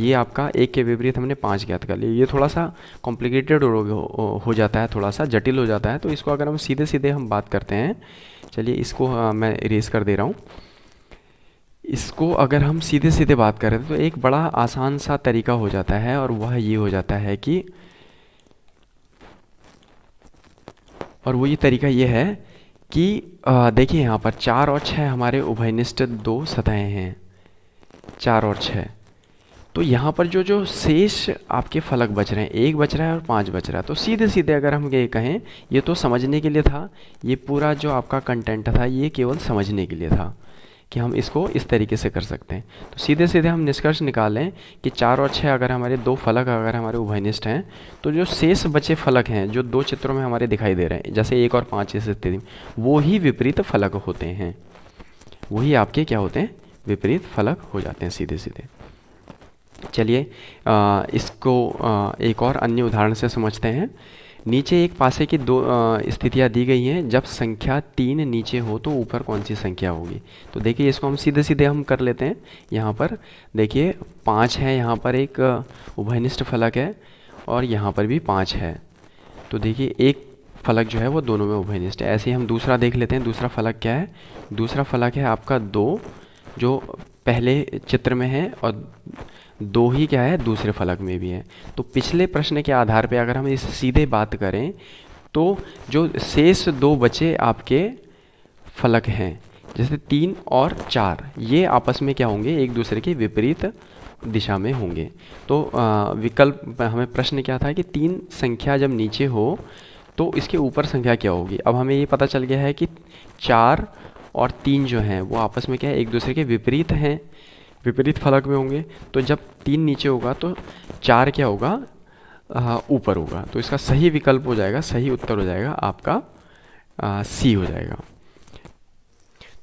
ये आपका एक के विपरीत हमने पाँच ज्ञात कर लिया ये थोड़ा सा कॉम्प्लिकेटेड हो, हो जाता है थोड़ा सा जटिल हो जाता है तो इसको अगर हम सीधे सीधे हम बात करते हैं चलिए इसको मैं इरेज कर दे रहा हूँ इसको अगर हम सीधे सीधे बात करें तो एक बड़ा आसान सा तरीका हो जाता है और वह ये हो जाता है कि और वो ये तरीका ये है कि देखिए यहाँ पर चार और छः हमारे उभयनिष्ठ दो सतहें हैं चार और छः तो यहाँ पर जो जो शेष आपके फलक बच रहे हैं एक बच रहा है और पाँच बच रहा है तो सीधे सीधे अगर हम ये कहें ये तो समझने के लिए था ये पूरा जो आपका कंटेंट था ये केवल समझने के लिए था कि हम इसको इस तरीके से कर सकते हैं तो सीधे सीधे हम निष्कर्ष निकालें कि चार और छः अगर हमारे दो फलक अगर हमारे उभयनिष्ठ हैं तो जो शेष बचे फलक हैं जो दो चित्रों में हमारे दिखाई दे रहे हैं जैसे एक और पाँच इस स्थिति में वो ही विपरीत फलक होते हैं वही आपके क्या होते हैं विपरीत फलक हो जाते हैं सीधे सीधे चलिए इसको एक और अन्य उदाहरण से समझते हैं नीचे एक पासे की दो स्थितियाँ दी गई हैं जब संख्या तीन नीचे हो तो ऊपर कौन सी संख्या होगी तो देखिए इसको हम सीधे सीधे हम कर लेते हैं यहाँ पर देखिए पाँच है यहाँ पर एक उभयनिष्ठ फलक है और यहाँ पर भी पाँच है तो देखिए एक फलक जो है वो दोनों में उभयनिष्ठ है ऐसे ही हम दूसरा देख लेते हैं दूसरा फलक क्या है दूसरा फलक है आपका दो जो पहले चित्र में है और दो ही क्या है दूसरे फलक में भी हैं तो पिछले प्रश्न के आधार पे अगर हम इस सीधे बात करें तो जो शेष दो बचे आपके फलक हैं जैसे तीन और चार ये आपस में क्या होंगे एक दूसरे के विपरीत दिशा में होंगे तो आ, विकल्प हमें प्रश्न क्या था कि तीन संख्या जब नीचे हो तो इसके ऊपर संख्या क्या होगी अब हमें ये पता चल गया है कि चार और तीन जो हैं वो आपस में क्या है एक दूसरे के विपरीत हैं विपरीत फलक में होंगे तो जब तीन नीचे होगा तो चार क्या होगा ऊपर होगा तो इसका सही विकल्प हो जाएगा सही उत्तर हो जाएगा आपका सी हो जाएगा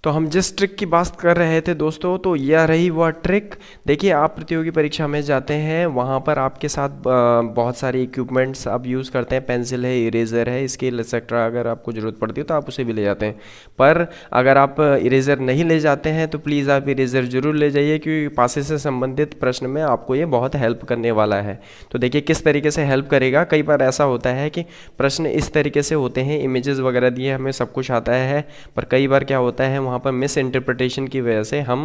तो हम जिस ट्रिक की बात कर रहे थे दोस्तों तो यह रही वह ट्रिक देखिए आप प्रतियोगी परीक्षा में जाते हैं वहाँ पर आपके साथ बहुत सारे इक्विपमेंट्स आप यूज़ करते हैं पेंसिल है इरेज़र है स्केल एक्सेट्रा अगर आपको ज़रूरत पड़ती है तो आप उसे भी ले जाते हैं पर अगर आप इरेज़र नहीं ले जाते हैं तो प्लीज़ आप इरेज़र ज़रूर ले जाइए क्योंकि पासे से संबंधित प्रश्न में आपको ये बहुत हेल्प करने वाला है तो देखिए किस तरीके से हेल्प करेगा कई बार ऐसा होता है कि प्रश्न इस तरीके से होते हैं इमेजेस वगैरह दिए हमें सब कुछ आता है पर कई बार क्या होता है वहाँ पर मिस इंटरप्रटेशन की वजह से हम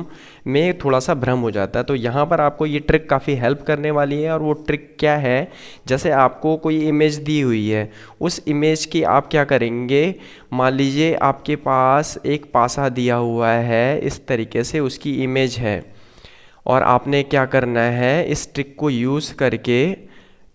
में थोड़ा सा भ्रम हो जाता है तो यहाँ पर आपको ये ट्रिक काफ़ी हेल्प करने वाली है और वो ट्रिक क्या है जैसे आपको कोई इमेज दी हुई है उस इमेज की आप क्या करेंगे मान लीजिए आपके पास एक पासा दिया हुआ है इस तरीके से उसकी इमेज है और आपने क्या करना है इस ट्रिक को यूज़ करके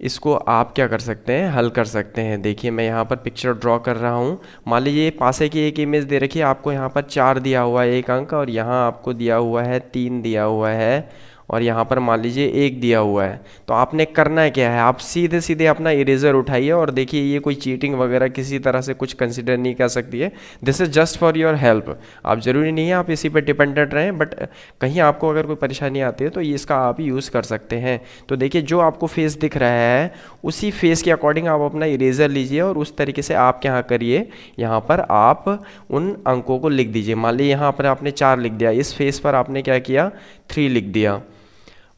इसको आप क्या कर सकते हैं हल कर सकते हैं देखिए मैं यहाँ पर पिक्चर ड्रॉ कर रहा हूँ मान लीजिए पासे की एक इमेज दे रखी है आपको यहाँ पर चार दिया हुआ है एक अंक और यहाँ आपको दिया हुआ है तीन दिया हुआ है और यहाँ पर मान लीजिए एक दिया हुआ है तो आपने करना क्या है आप सीधे सीधे अपना इरेजर उठाइए और देखिए ये कोई चीटिंग वगैरह किसी तरह से कुछ कंसिडर नहीं कर सकती है this is just for your help आप ज़रूरी नहीं है आप इसी पर डिपेंडेंट रहें बट कहीं आपको अगर कोई परेशानी आती है तो इसका आप यूज़ कर सकते हैं तो देखिए जो आपको फेस दिख रहा है उसी फेस के अकॉर्डिंग आप अपना इरेजर लीजिए और उस तरीके से आप क्या करिए यहाँ पर आप उन अंकों को लिख दीजिए मान लीजिए यहाँ पर आपने चार लिख दिया इस फेस पर आपने क्या किया थ्री लिख दिया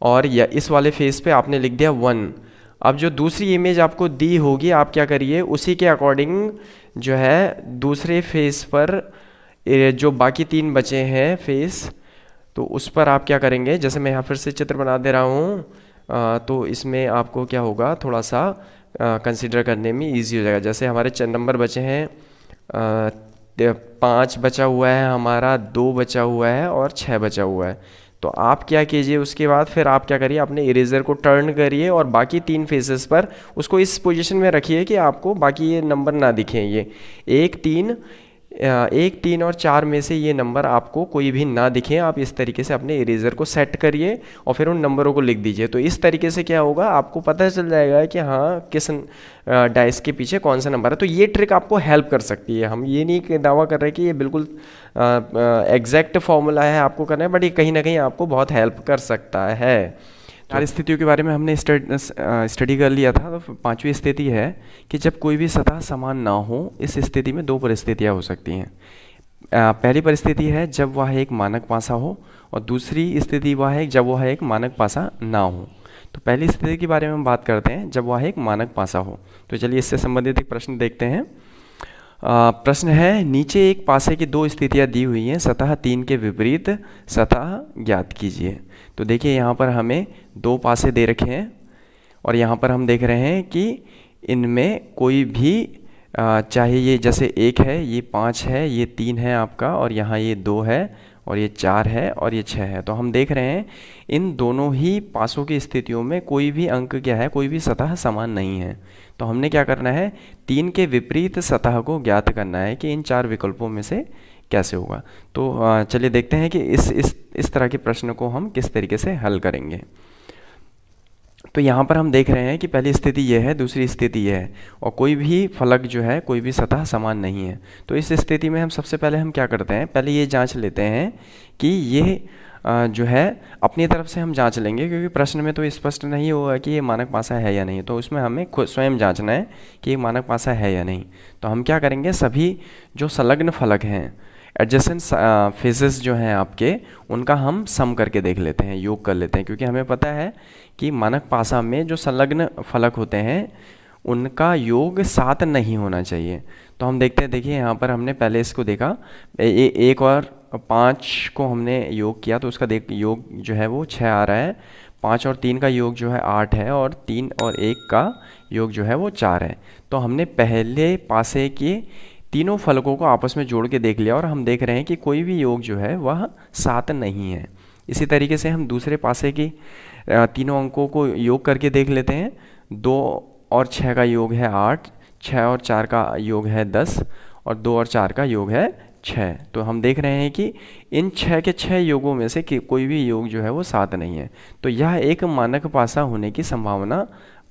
और या इस वाले फेस पे आपने लिख दिया वन अब जो दूसरी इमेज आपको दी होगी आप क्या करिए उसी के अकॉर्डिंग जो है दूसरे फेस पर जो बाकी तीन बचे हैं फेस तो उस पर आप क्या करेंगे जैसे मैं यहाँ फिर से चित्र बना दे रहा हूँ तो इसमें आपको क्या होगा थोड़ा सा कंसिडर करने में ईजी हो जाएगा जैसे हमारे चंद नंबर बचे हैं पाँच बचा हुआ है हमारा दो बचा हुआ है और छः बचा हुआ है तो आप क्या कीजिए उसके बाद फिर आप क्या करिए अपने इरेजर को टर्न करिए और बाकी तीन फेसेस पर उसको इस पोजीशन में रखिए कि आपको बाकी ये नंबर ना दिखें ये एक तीन एक तीन और चार में से ये नंबर आपको कोई भी ना दिखे आप इस तरीके से अपने इरेजर को सेट करिए और फिर उन नंबरों को लिख दीजिए तो इस तरीके से क्या होगा आपको पता चल जाएगा कि हाँ किस डाइस के पीछे कौन सा नंबर है तो ये ट्रिक आपको हेल्प कर सकती है हम ये नहीं दावा कर रहे कि ये बिल्कुल एग्जैक्ट फॉर्मूला है आपको करना है बट ये कहीं ना कहीं आपको बहुत हेल्प कर सकता है चार तो- स्थितियों के बारे में हमने स्टडी कर लिया था तो पांचवी स्थिति है कि जब कोई भी सतह समान ना हो इस स्थिति में दो परिस्थितियाँ हो सकती हैं पहली परिस्थिति है जब वह एक मानक पासा हो और दूसरी स्थिति वह है जब वह एक मानक पासा ना हो तो पहली स्थिति के बारे में हम बात करते हैं जब वह एक मानक पासा हो तो चलिए इससे संबंधित एक प्रश्न देखते हैं प्रश्न है नीचे एक पासे की दो स्थितियाँ दी हुई हैं सतह तीन के विपरीत सतह ज्ञात कीजिए तो देखिए यहाँ पर हमें दो पासे दे रखे हैं और यहाँ पर हम देख रहे हैं कि इनमें कोई भी चाहे ये जैसे एक है ये पाँच है ये तीन है आपका और यहाँ ये दो है और ये चार है और ये छः है तो हम देख रहे हैं इन दोनों ही पासों की स्थितियों में कोई भी अंक क्या है कोई भी सतह समान नहीं है तो हमने क्या करना है तीन के विपरीत सतह को ज्ञात करना है कि इन चार विकल्पों में से कैसे होगा तो चलिए देखते हैं कि इस इस इस तरह के प्रश्न को हम किस तरीके से हल करेंगे तो यहाँ पर हम देख रहे हैं कि पहली स्थिति यह है दूसरी स्थिति यह है और कोई भी फलक जो है कोई भी सतह समान नहीं है तो इस स्थिति में हम सबसे पहले हम क्या करते हैं पहले ये जाँच लेते हैं कि ये जो है अपनी तरफ से हम जांच लेंगे क्योंकि प्रश्न में तो स्पष्ट नहीं होगा कि ये मानक पासा है या नहीं तो उसमें हमें स्वयं जांचना है कि ये मानक पासा है या नहीं तो हम क्या करेंगे सभी जो संलग्न फलक हैं एडजेसेंट फेसेस uh, जो हैं आपके उनका हम सम करके देख लेते हैं योग कर लेते हैं क्योंकि हमें पता है कि मानक पासा में जो संलग्न फलक होते हैं उनका योग सात नहीं होना चाहिए तो हम देखते हैं देखिए यहाँ पर हमने पहले इसको देखा ए, एक और पाँच को हमने योग किया तो उसका देख योग जो है वो छः आ रहा है पाँच और तीन का योग जो है आठ है और तीन और एक का योग जो है वो चार है तो हमने पहले पासे के तीनों फलकों को आपस में जोड़ के देख लिया और हम देख रहे हैं कि कोई भी योग जो है वह सात नहीं है इसी तरीके से हम दूसरे पासे के तीनों अंकों को योग करके देख लेते हैं दो और छः का योग है आठ छः और चार का योग है दस और दो और चार का योग है छः तो हम देख रहे हैं कि इन छः के छः योगों में से कोई भी योग जो है वो सात नहीं है तो यह एक मानक पासा होने की संभावना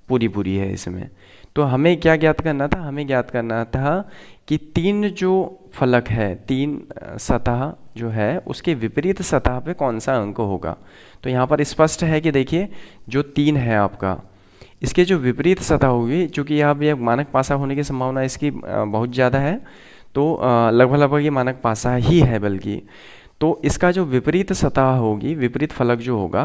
पूरी पूरी है इसमें तो हमें क्या ज्ञात करना था हमें ज्ञात करना था कि तीन जो फलक है तीन सतह जो है उसके विपरीत सतह पे कौन सा अंक होगा तो यहाँ पर स्पष्ट है कि देखिए जो तीन है आपका इसके जो विपरीत सतह होगी चूँकि यहाँ पर मानक पासा होने की संभावना इसकी बहुत ज़्यादा है तो लगभग लगभग ये मानक पासा ही है बल्कि तो इसका जो विपरीत सतह होगी विपरीत फलक जो होगा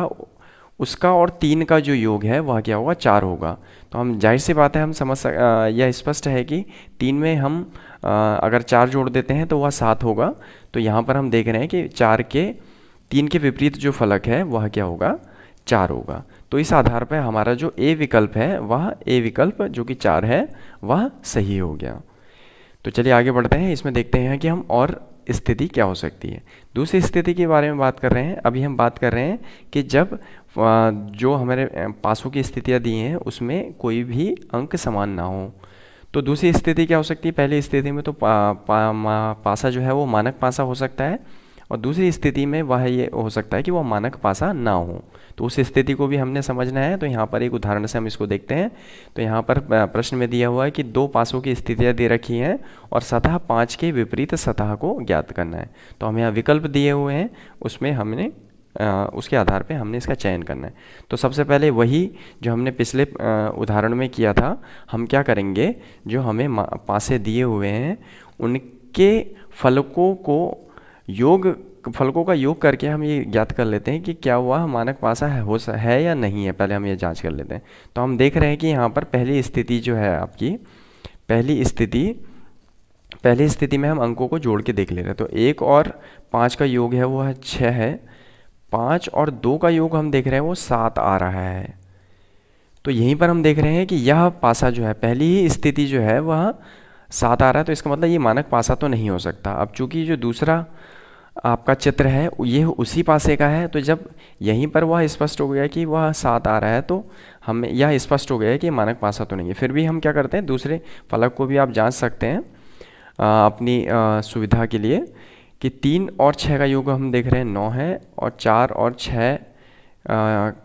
उसका और तीन का जो योग है वह क्या होगा चार होगा तो हम जाहिर सी बात है हम समझ सक यह स्पष्ट है कि तीन में हम आ, अगर चार जोड़ देते हैं तो वह सात होगा तो यहाँ पर हम देख रहे हैं कि चार के तीन के विपरीत जो फलक है वह क्या होगा चार होगा तो इस आधार पर हमारा जो ए विकल्प है वह ए विकल्प जो कि चार है वह सही हो गया तो चलिए आगे बढ़ते हैं इसमें देखते हैं कि हम और स्थिति क्या हो सकती है दूसरी स्थिति के बारे में बात कर रहे हैं अभी हम बात कर रहे हैं कि जब जो हमारे पासों की स्थितियाँ दी हैं उसमें कोई भी अंक समान ना हो तो दूसरी स्थिति क्या हो सकती है पहली स्थिति में तो पा, पा, मा, पासा जो है वो मानक पासा हो सकता है और दूसरी स्थिति में वह ये हो सकता है कि वह मानक पासा ना हो तो उस स्थिति को भी हमने समझना है तो यहाँ पर एक उदाहरण से हम इसको देखते हैं तो यहाँ पर प्रश्न में दिया हुआ है कि दो पासों की स्थितियाँ दे रखी हैं और सतह पाँच के विपरीत सतह को ज्ञात करना है तो हम यहाँ विकल्प दिए हुए हैं उसमें हमने उसके आधार पे हमने इसका चयन करना है तो सबसे पहले वही जो हमने पिछले उदाहरण में किया था हम क्या करेंगे जो हमें पासे दिए हुए हैं उनके फलकों को योग फलकों का योग करके हम ये ज्ञात कर लेते हैं कि क्या हुआ मानक पासा है हो है या नहीं है पहले हम ये जांच कर लेते हैं तो हम देख रहे हैं कि यहाँ पर पहली स्थिति जो है आपकी पहली स्थिति पहली स्थिति में हम अंकों को जोड़ के देख ले रहे हैं तो एक और पाँच का योग है वो है छः है पाँच और दो का योग हम देख रहे हैं वो सात आ रहा है तो यहीं पर हम देख रहे हैं कि यह पासा जो है पहली ही स्थिति जो है वह सात आ रहा है तो इसका मतलब ये मानक पासा तो नहीं हो सकता अब चूंकि जो दूसरा आपका चित्र है ये उसी पासे का है तो जब यहीं पर वह स्पष्ट हो गया कि वह सात आ रहा है तो हमें यह स्पष्ट हो गया कि मानक पासा तो नहीं है फिर भी हम क्या करते हैं दूसरे फलक को भी आप जाँच सकते हैं आ, अपनी आ, सुविधा के लिए कि तीन और छः का योग हम देख रहे हैं नौ है और चार और छः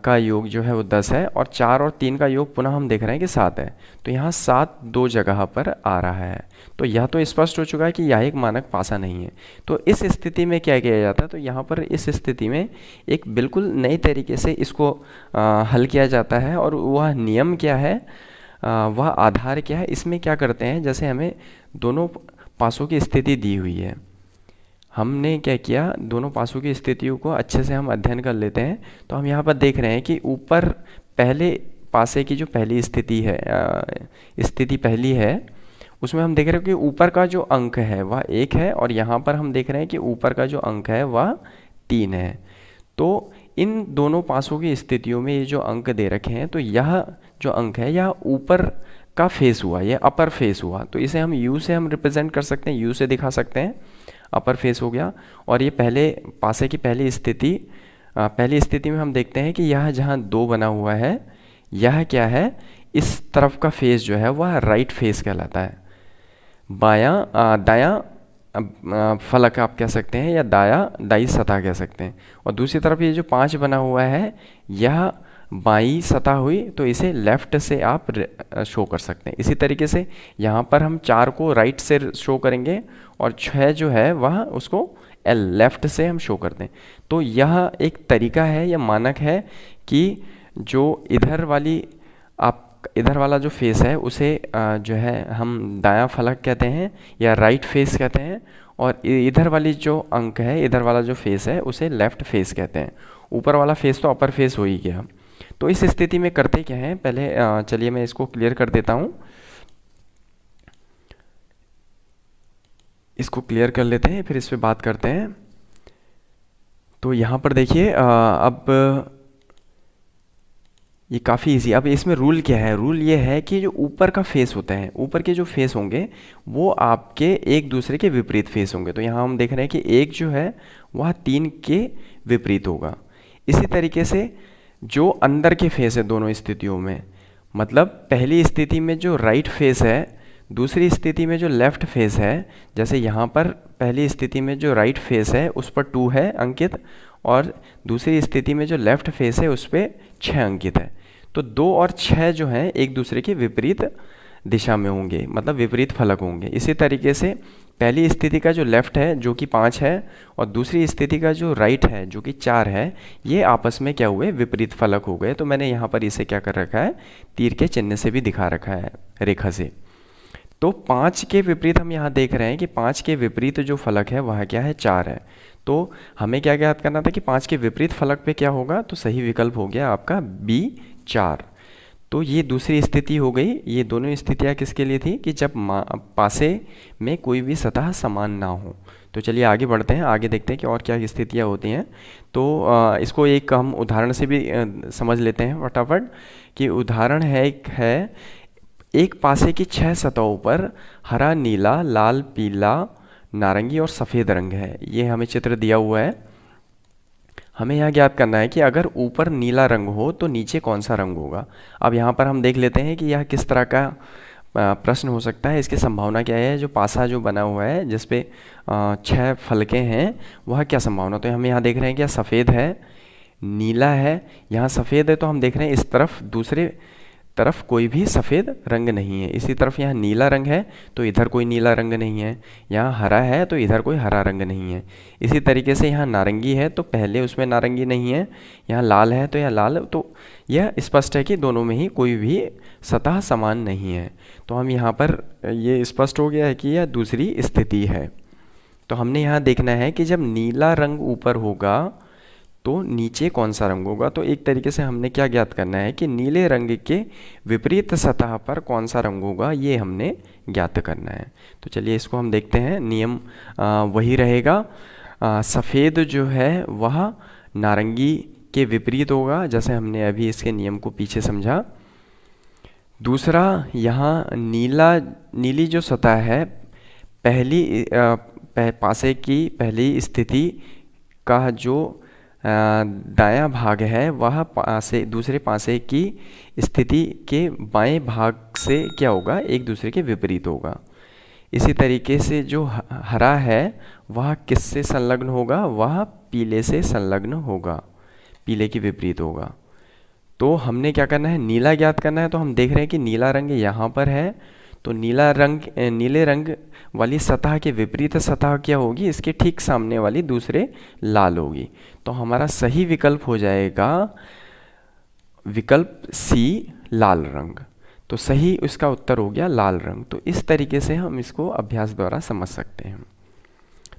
का योग जो है वो दस है और चार और तीन का योग पुनः हम देख रहे हैं कि सात है तो यहाँ सात दो जगह पर आ रहा है तो यह तो स्पष्ट हो चुका है कि यह एक मानक पासा नहीं है तो इस स्थिति में क्या किया जाता है तो यहाँ पर इस स्थिति में एक बिल्कुल नए तरीके से इसको हल किया जाता है और वह नियम क्या है वह आधार क्या है इसमें क्या करते हैं जैसे हमें दोनों पासों की स्थिति दी हुई है हमने क्या किया दोनों पासों की स्थितियों को अच्छे से हम अध्ययन कर लेते हैं तो हम यहाँ पर देख रहे हैं कि ऊपर पहले पासे की जो पहली स्थिति है स्थिति पहली है उसमें हम देख रहे हैं कि ऊपर का जो अंक है वह एक है और यहाँ पर हम देख रहे हैं कि ऊपर का जो अंक है वह तीन है तो इन दोनों पासों की स्थितियों में ये जो अंक दे रखे हैं तो यह जो अंक है यह ऊपर का फेस हुआ यह अपर फेस हुआ तो इसे हम यू से हम रिप्रेजेंट कर सकते हैं यू से दिखा सकते हैं अपर फेस हो गया और ये पहले पासे की पहली स्थिति पहली स्थिति में हम देखते हैं कि यह जहाँ दो बना हुआ है यह क्या है इस तरफ का फेस जो है वह राइट फेस कहलाता है बाया दाया फलक आप कह सकते हैं या दाया दाई सतह कह सकते हैं और दूसरी तरफ ये जो पाँच बना हुआ है यह बाई सतह हुई तो इसे लेफ़्ट से आप शो कर सकते हैं इसी तरीके से यहाँ पर हम चार को राइट से शो करेंगे और छः जो है वह उसको एल लेफ़्ट से हम शो करते हैं तो यह एक तरीका है या मानक है कि जो इधर वाली आप इधर वाला जो फेस है उसे जो है हम दाया फलक कहते हैं या राइट फेस कहते हैं और इधर वाली जो अंक है इधर वाला जो फेस है उसे लेफ़्ट फेस कहते हैं ऊपर वाला फेस तो अपर फेस हो ही गया तो इस स्थिति में करते क्या हैं पहले चलिए मैं इसको क्लियर कर देता हूँ इसको क्लियर कर लेते हैं फिर इस पर बात करते हैं तो यहाँ पर देखिए अब ये काफ़ी इजी अब इसमें रूल क्या है रूल ये है कि जो ऊपर का फेस होता है ऊपर के जो फेस होंगे वो आपके एक दूसरे के विपरीत फेस होंगे तो यहाँ हम देख रहे हैं कि एक जो है वह तीन के विपरीत होगा इसी तरीके से जो अंदर के फेस है दोनों स्थितियों में मतलब पहली स्थिति में जो राइट फेस है दूसरी स्थिति में जो लेफ़्ट फेस है जैसे यहाँ पर पहली स्थिति में जो राइट right फेस है उस पर टू है अंकित और दूसरी स्थिति में जो लेफ़्ट फेस है उस पर छः अंकित है तो दो और छः जो हैं एक दूसरे के विपरीत दिशा में होंगे मतलब विपरीत फलक होंगे इसी तरीके से पहली स्थिति का जो लेफ़्ट है जो कि पाँच है और दूसरी स्थिति का जो राइट है जो कि चार है ये आपस में क्या हुए विपरीत फलक हो गए तो मैंने यहाँ पर इसे क्या कर रखा है तीर के चिन्ह से भी दिखा रखा है रेखा से तो पाँच के विपरीत हम यहाँ देख रहे हैं कि पाँच के विपरीत जो फलक है वह क्या है चार है तो हमें क्या ज्ञात करना था कि पाँच के विपरीत फलक पे क्या होगा तो सही विकल्प हो गया आपका बी चार तो ये दूसरी स्थिति हो गई ये दोनों स्थितियाँ किसके लिए थी कि जब पासे में कोई भी सतह समान ना हो तो चलिए आगे बढ़ते हैं आगे देखते हैं कि और क्या स्थितियाँ होती हैं तो इसको एक हम उदाहरण से भी समझ लेते हैं फटाफट कि उदाहरण है एक है एक पासे की छह सतहों पर हरा नीला लाल पीला नारंगी और सफ़ेद रंग है ये हमें चित्र दिया हुआ है हमें यह ज्ञात करना है कि अगर ऊपर नीला रंग हो तो नीचे कौन सा रंग होगा अब यहाँ पर हम देख लेते हैं कि यह किस तरह का प्रश्न हो सकता है इसकी संभावना क्या है जो पासा जो बना हुआ है जिसपे छः फलके हैं वह क्या संभावना तो हम यहाँ देख रहे हैं कि सफ़ेद है नीला है यहाँ सफ़ेद है तो हम देख रहे हैं इस तरफ दूसरे तरफ कोई भी सफ़ेद रंग नहीं है इसी तरफ यहाँ नीला रंग है तो इधर कोई नीला रंग नहीं है यहाँ हरा है तो इधर कोई हरा रंग नहीं है इसी तरीके से यहाँ नारंगी है तो पहले उसमें नारंगी नहीं है यहाँ लाल है तो यहाँ लाल तो यह स्पष्ट है कि दोनों में ही कोई भी सतह समान नहीं है तो हम यहाँ पर ये स्पष्ट हो गया है कि यह दूसरी स्थिति है तो हमने यहाँ देखना है कि जब नीला रंग ऊपर होगा तो नीचे कौन सा रंग होगा तो एक तरीके से हमने क्या ज्ञात करना है कि नीले रंग के विपरीत सतह पर कौन सा रंग होगा ये हमने ज्ञात करना है तो चलिए इसको हम देखते हैं नियम आ, वही रहेगा सफ़ेद जो है वह नारंगी के विपरीत होगा जैसे हमने अभी इसके नियम को पीछे समझा दूसरा यहाँ नीला नीली जो सतह है पहली पह, पासे की पहली स्थिति का जो दाया भाग है वह पासे दूसरे पासे की स्थिति के बाएं भाग से क्या होगा एक दूसरे के विपरीत होगा इसी तरीके से जो हरा है वह किससे संलग्न होगा वह पीले से संलग्न होगा पीले के विपरीत होगा तो हमने क्या करना है नीला ज्ञात करना है तो हम देख रहे हैं कि नीला रंग यहाँ पर है तो नीला रंग नीले रंग वाली सतह के विपरीत सतह क्या होगी इसके ठीक सामने वाली दूसरे लाल होगी तो हमारा सही विकल्प हो जाएगा विकल्प सी लाल रंग तो सही इसका उत्तर हो गया लाल रंग तो इस तरीके से हम इसको अभ्यास द्वारा समझ सकते हैं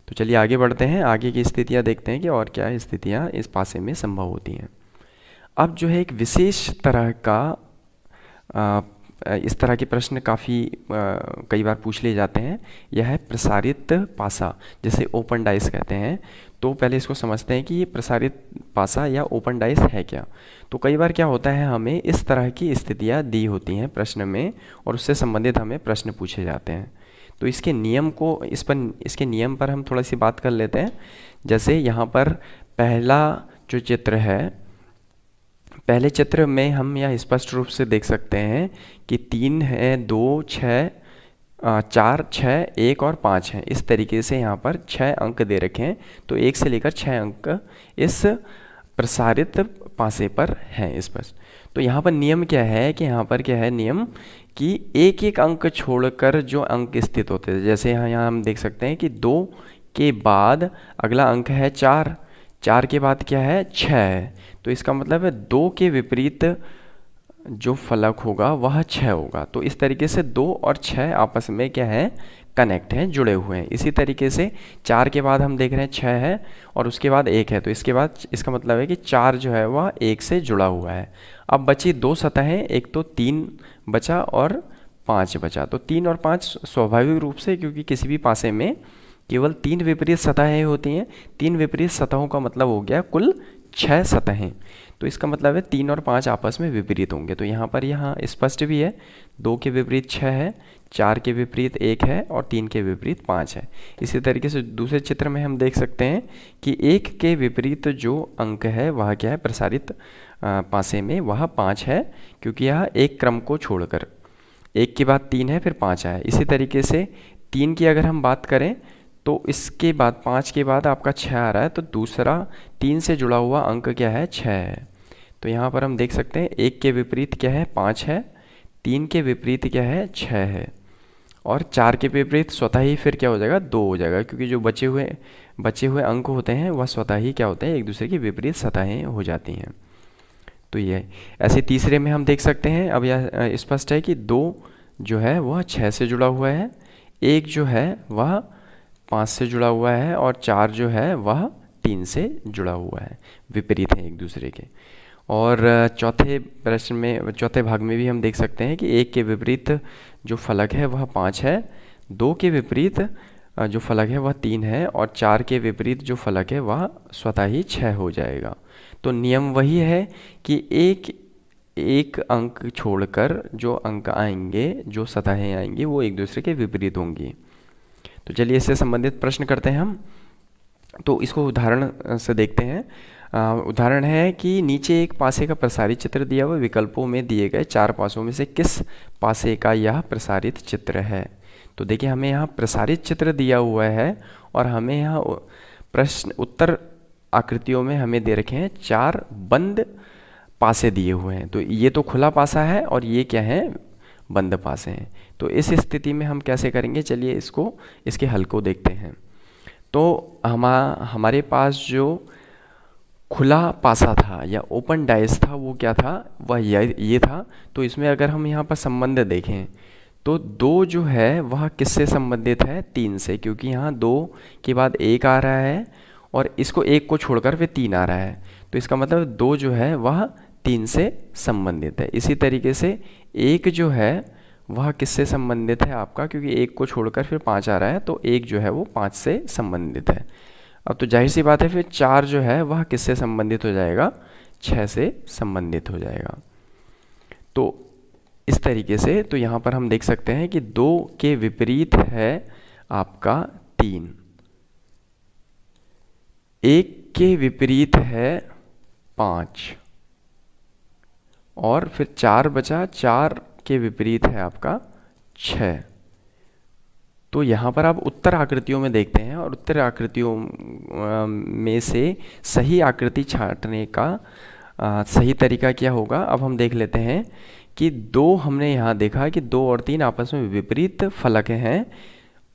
तो चलिए आगे बढ़ते हैं आगे की स्थितियाँ देखते हैं कि और क्या स्थितियाँ इस पासे में संभव होती हैं अब जो है एक विशेष तरह का आ, इस तरह के प्रश्न काफ़ी कई बार पूछ लिए जाते हैं यह है प्रसारित पासा जिसे ओपन डाइस कहते हैं तो पहले इसको समझते हैं कि ये प्रसारित पासा या ओपन डाइस है क्या तो कई बार क्या होता है हमें इस तरह की स्थितियाँ दी होती हैं प्रश्न में और उससे संबंधित हमें प्रश्न पूछे जाते हैं तो इसके नियम को इस पर इसके नियम पर हम थोड़ा सी बात कर लेते हैं जैसे यहाँ पर पहला जो चित्र है पहले चित्र में हम यह स्पष्ट रूप से देख सकते हैं कि तीन है दो छः चार छः एक और पाँच हैं इस तरीके से यहाँ पर छः अंक दे रखे हैं तो एक से लेकर छः अंक इस प्रसारित पासे पर हैं इस पर तो यहाँ पर नियम क्या है कि यहाँ पर क्या है नियम कि एक एक अंक छोड़कर जो अंक स्थित होते हैं जैसे यहाँ यहाँ हम देख सकते हैं कि दो के बाद अगला अंक है चार चार के बाद क्या है छः है तो इसका मतलब है दो के विपरीत जो फलक होगा वह छः होगा तो इस तरीके से दो और छः आपस में क्या है कनेक्ट हैं जुड़े हुए हैं इसी तरीके से चार के बाद हम देख रहे हैं छः है और उसके बाद एक है तो इसके बाद इसका मतलब है कि चार जो है वह एक से जुड़ा हुआ है अब बची दो सतहें एक तो तीन बचा और पाँच बचा तो तीन और पाँच स्वाभाविक रूप से क्योंकि किसी भी पासे में केवल तीन विपरीत सतहें होती हैं तीन विपरीत सतहों का मतलब हो गया कुल छः सतहें तो इसका मतलब है तीन और पाँच आपस में विपरीत होंगे तो यहाँ पर यहाँ स्पष्ट भी है दो के विपरीत छः है चार के विपरीत एक है और तीन के विपरीत पाँच है इसी तरीके से दूसरे चित्र में हम देख सकते हैं कि एक के विपरीत जो अंक है वह क्या है प्रसारित पासे में वह पाँच है क्योंकि यह एक क्रम को छोड़कर एक के बाद तीन है फिर पाँच आए इसी तरीके से तीन की अगर हम बात करें तो इसके बाद पाँच के बाद आपका छः आ रहा है तो दूसरा तीन से जुड़ा हुआ अंक क्या है छः है तो यहाँ पर हम देख सकते हैं एक के विपरीत क्या है पाँच है तीन के विपरीत क्या है छः है और चार के विपरीत स्वतः ही फिर क्या हो जाएगा दो हो जाएगा क्योंकि जो बचे हुए बचे हुए अंक होते हैं वह स्वतः ही क्या होते हैं एक दूसरे के विपरीत सतहें हो जाती हैं तो ये ऐसे तीसरे में हम देख सकते हैं अब यह स्पष्ट है कि दो जो है वह छः से जुड़ा हुआ है एक जो है वह पाँच से जुड़ा हुआ है और चार जो है वह तीन से जुड़ा हुआ है विपरीत हैं एक दूसरे के और चौथे प्रश्न में चौथे भाग में भी हम देख सकते हैं कि एक के विपरीत जो फलक है वह पाँच है दो के विपरीत जो फलक है वह तीन है और चार के विपरीत जो फलक है वह स्वतः ही छः हो जाएगा तो नियम वही है कि एक एक अंक छोड़कर जो अंक आएंगे जो सतहें आएंगी वो एक दूसरे के विपरीत होंगी तो चलिए इससे संबंधित प्रश्न करते हैं हम तो इसको उदाहरण से देखते हैं उदाहरण है कि नीचे एक पासे का प्रसारित चित्र दिया हुआ विकल्पों में दिए गए चार पासों में से किस पासे का यह प्रसारित चित्र है तो देखिए हमें यहाँ प्रसारित चित्र दिया हुआ है और हमें यहाँ प्रश्न उत्तर आकृतियों में हमें दे रखे हैं चार बंद पासे दिए हुए हैं तो ये तो खुला पासा है और ये क्या है बंद पासे हैं तो इस स्थिति में हम कैसे करेंगे चलिए इसको इसके हल को देखते हैं तो हम हमारे पास जो खुला पासा था या ओपन डाइस था वो क्या था वह ये ये था तो इसमें अगर हम यहाँ पर संबंध देखें तो दो जो है वह किससे संबंधित है तीन से क्योंकि यहाँ दो के बाद एक आ रहा है और इसको एक को छोड़कर फिर तीन आ रहा है तो इसका मतलब दो जो है वह तीन से संबंधित है इसी तरीके से एक जो है वह किससे संबंधित है आपका क्योंकि एक को छोड़कर फिर पाँच आ रहा है तो एक जो है वो पाँच से संबंधित है अब तो जाहिर सी बात है फिर चार जो है वह किससे संबंधित हो जाएगा छः से संबंधित हो जाएगा तो इस तरीके से तो यहाँ पर हम देख सकते हैं कि दो के विपरीत है आपका तीन एक के विपरीत है पाँच और फिर चार बचा चार के विपरीत है आपका छ तो यहाँ पर आप उत्तर आकृतियों में देखते हैं और उत्तर आकृतियों में से सही आकृति छाटने का आ, सही तरीका क्या होगा अब हम देख लेते हैं कि दो हमने यहाँ देखा कि दो और तीन आपस में विपरीत फलक हैं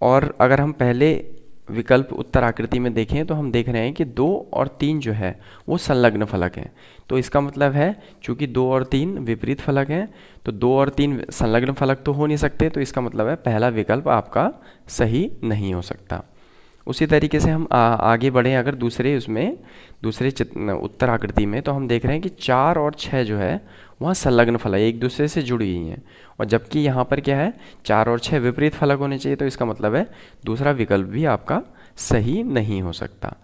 और अगर हम पहले विकल्प उत्तर आकृति में देखें तो हम देख रहे हैं कि दो और तीन जो है वो संलग्न फलक हैं तो इसका मतलब है चूंकि दो और तीन विपरीत फलक हैं तो दो और तीन संलग्न फलक तो हो नहीं सकते तो इसका मतलब है पहला विकल्प आपका सही नहीं हो सकता उसी तरीके से हम आ, आगे बढ़े अगर दूसरे उसमें दूसरे उत्तर आकृति में तो हम देख रहे हैं कि चार और छः जो है वहाँ संलग्न फलक एक दूसरे से जुड़ी हुई हैं और जबकि यहाँ पर क्या है चार और छः विपरीत फलक होने चाहिए तो इसका मतलब है दूसरा विकल्प भी आपका सही नहीं हो सकता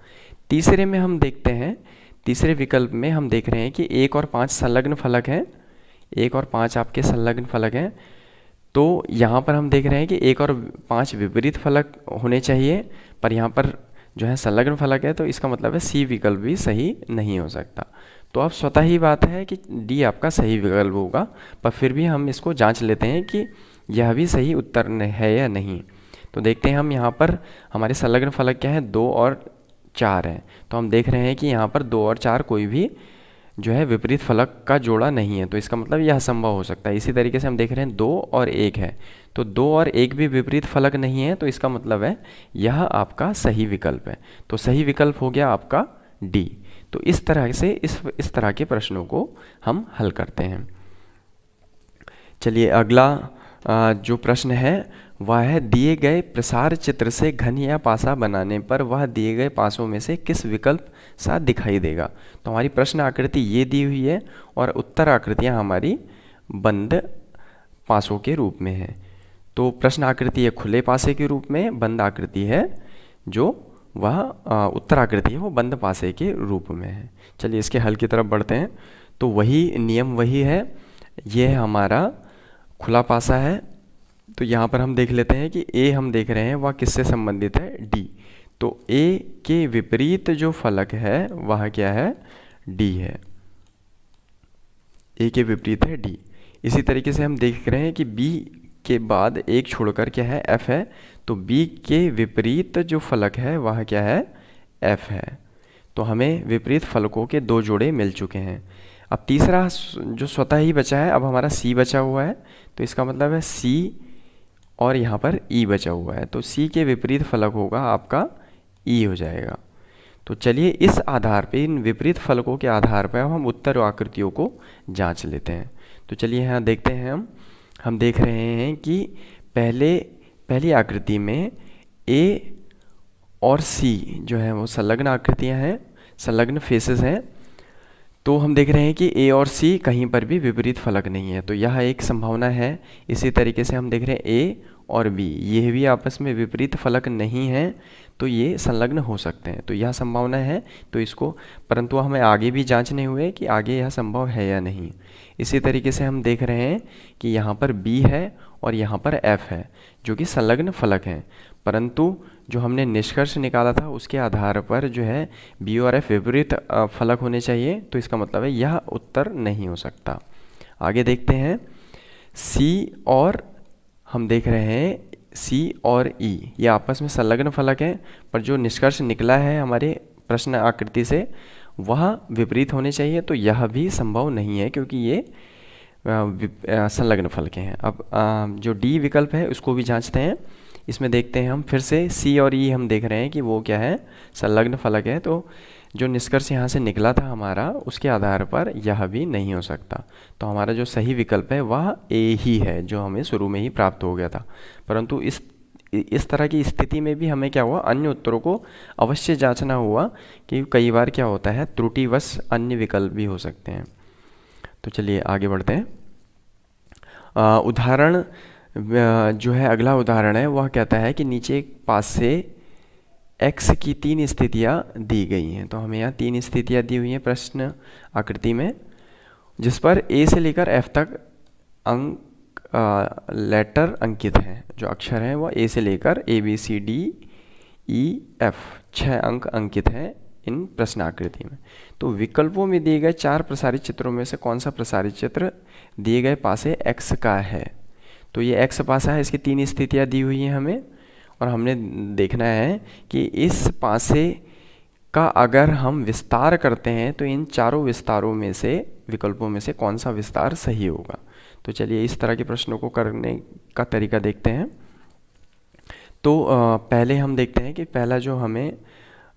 तीसरे में हम देखते हैं तीसरे विकल्प में हम देख रहे हैं कि एक और पाँच संलग्न फलक हैं एक और पाँच आपके संलग्न फलक हैं तो यहाँ पर हम देख रहे हैं कि एक और पांच विपरीत फलक होने चाहिए पर यहाँ पर जो है संलग्न फलक है तो इसका मतलब है सी विकल्प भी सही नहीं हो सकता तो अब स्वतः ही बात है कि डी आपका सही विकल्प होगा पर फिर भी हम इसको जांच लेते हैं कि यह भी सही उत्तर है या नहीं तो देखते हैं हम यहाँ पर हमारे संलग्न फलक क्या है दो और चार हैं तो हम देख रहे हैं कि यहाँ पर दो और चार कोई भी जो है विपरीत फलक का जोड़ा नहीं है तो इसका मतलब यह असंभव हो सकता है इसी तरीके से हम देख रहे हैं दो और एक है तो दो और एक भी विपरीत फलक नहीं है तो इसका मतलब है यह आपका सही विकल्प है तो सही विकल्प हो गया आपका डी तो इस तरह से इस इस तरह के प्रश्नों को हम हल करते हैं चलिए अगला जो प्रश्न है वह है दिए गए प्रसार चित्र से घन या पासा बनाने पर वह दिए गए पासों में से किस विकल्प सा दिखाई देगा तो हमारी प्रश्न आकृति ये दी हुई है और उत्तर आकृतियाँ हमारी बंद पासों के रूप में है तो प्रश्न आकृति है खुले पासे के रूप में बंद आकृति है जो वह उत्तर आकृति है वो बंद पासे के रूप में है चलिए इसके हल की तरफ बढ़ते हैं तो वही नियम वही है यह हमारा खुला पासा है तो यहाँ पर हम देख लेते हैं कि ए हम देख रहे हैं वह किससे संबंधित है डी तो ए के विपरीत जो फलक है वह क्या है डी है ए के विपरीत है डी इसी तरीके से हम देख रहे हैं कि बी के बाद एक छोड़कर क्या है एफ है तो बी के विपरीत जो फलक है वह क्या है एफ है तो हमें विपरीत फलकों के दो जोड़े मिल चुके हैं अब तीसरा जो स्वतः ही बचा है अब हमारा सी बचा हुआ है तो इसका मतलब है सी और यहाँ पर ई e बचा हुआ है तो सी के विपरीत फलक होगा आपका ई e हो जाएगा तो चलिए इस आधार पे इन विपरीत फलकों के आधार पर अब हम उत्तर आकृतियों को जांच लेते हैं तो चलिए यहाँ देखते हैं हम हम देख रहे हैं कि पहले पहली आकृति में ए और सी जो है वो संलग्न आकृतियाँ हैं संलग्न फेसेस हैं तो हम देख रहे हैं कि ए और सी कहीं पर भी विपरीत फलक नहीं है तो यह एक संभावना है इसी तरीके से हम देख रहे हैं ए और बी यह भी आपस में विपरीत फलक नहीं है तो ये संलग्न हो सकते हैं तो यह संभावना है तो इसको परंतु हमें आगे भी जांचने हुए कि आगे यह संभव है या नहीं इसी तरीके से हम देख रहे हैं कि यहाँ पर बी है और यहाँ पर एफ है जो कि संलग्न फलक हैं परंतु जो हमने निष्कर्ष निकाला था उसके आधार पर जो है बी और एफ विपरीत फलक होने चाहिए तो इसका मतलब है यह उत्तर नहीं हो सकता आगे देखते हैं सी और हम देख रहे हैं सी और ई e, ये आपस में संलग्न फलक हैं पर जो निष्कर्ष निकला है हमारे प्रश्न आकृति से वह विपरीत होने चाहिए तो यह भी संभव नहीं है क्योंकि ये संलग्न के हैं अब जो डी विकल्प है उसको भी जांचते हैं इसमें देखते हैं हम फिर से सी और ई e हम देख रहे हैं कि वो क्या है संलग्न फलक है तो जो निष्कर्ष यहाँ से निकला था हमारा उसके आधार पर यह भी नहीं हो सकता तो हमारा जो सही विकल्प है वह ए ही है जो हमें शुरू में ही प्राप्त हो गया था परंतु इस इस तरह की स्थिति में भी हमें क्या हुआ अन्य उत्तरों को अवश्य जांचना हुआ कि कई बार क्या होता है त्रुटिवश अन्य विकल्प भी हो सकते हैं तो चलिए आगे बढ़ते हैं उदाहरण जो है अगला उदाहरण है वह कहता है कि नीचे पास से एक्स की तीन स्थितियाँ दी गई हैं तो हमें यहाँ तीन स्थितियाँ दी हुई हैं प्रश्न आकृति में जिस पर ए से लेकर एफ तक अंक आ, लेटर अंकित हैं जो अक्षर हैं वह ए से लेकर A B C D E F छः अंक अंकित हैं इन प्रश्नाकृति में तो विकल्पों में दिए गए चार प्रसारित चित्रों में से कौन सा प्रसारित चित्र दिए गए पासे एक्स का है तो ये एक्स पासा है इसकी तीन स्थितियाँ दी हुई हैं हमें और हमने देखना है कि इस पासे का अगर हम विस्तार करते हैं तो इन चारों विस्तारों में से विकल्पों में से कौन सा विस्तार सही होगा तो चलिए इस तरह के प्रश्नों को करने का तरीका देखते हैं तो पहले हम देखते हैं कि पहला जो हमें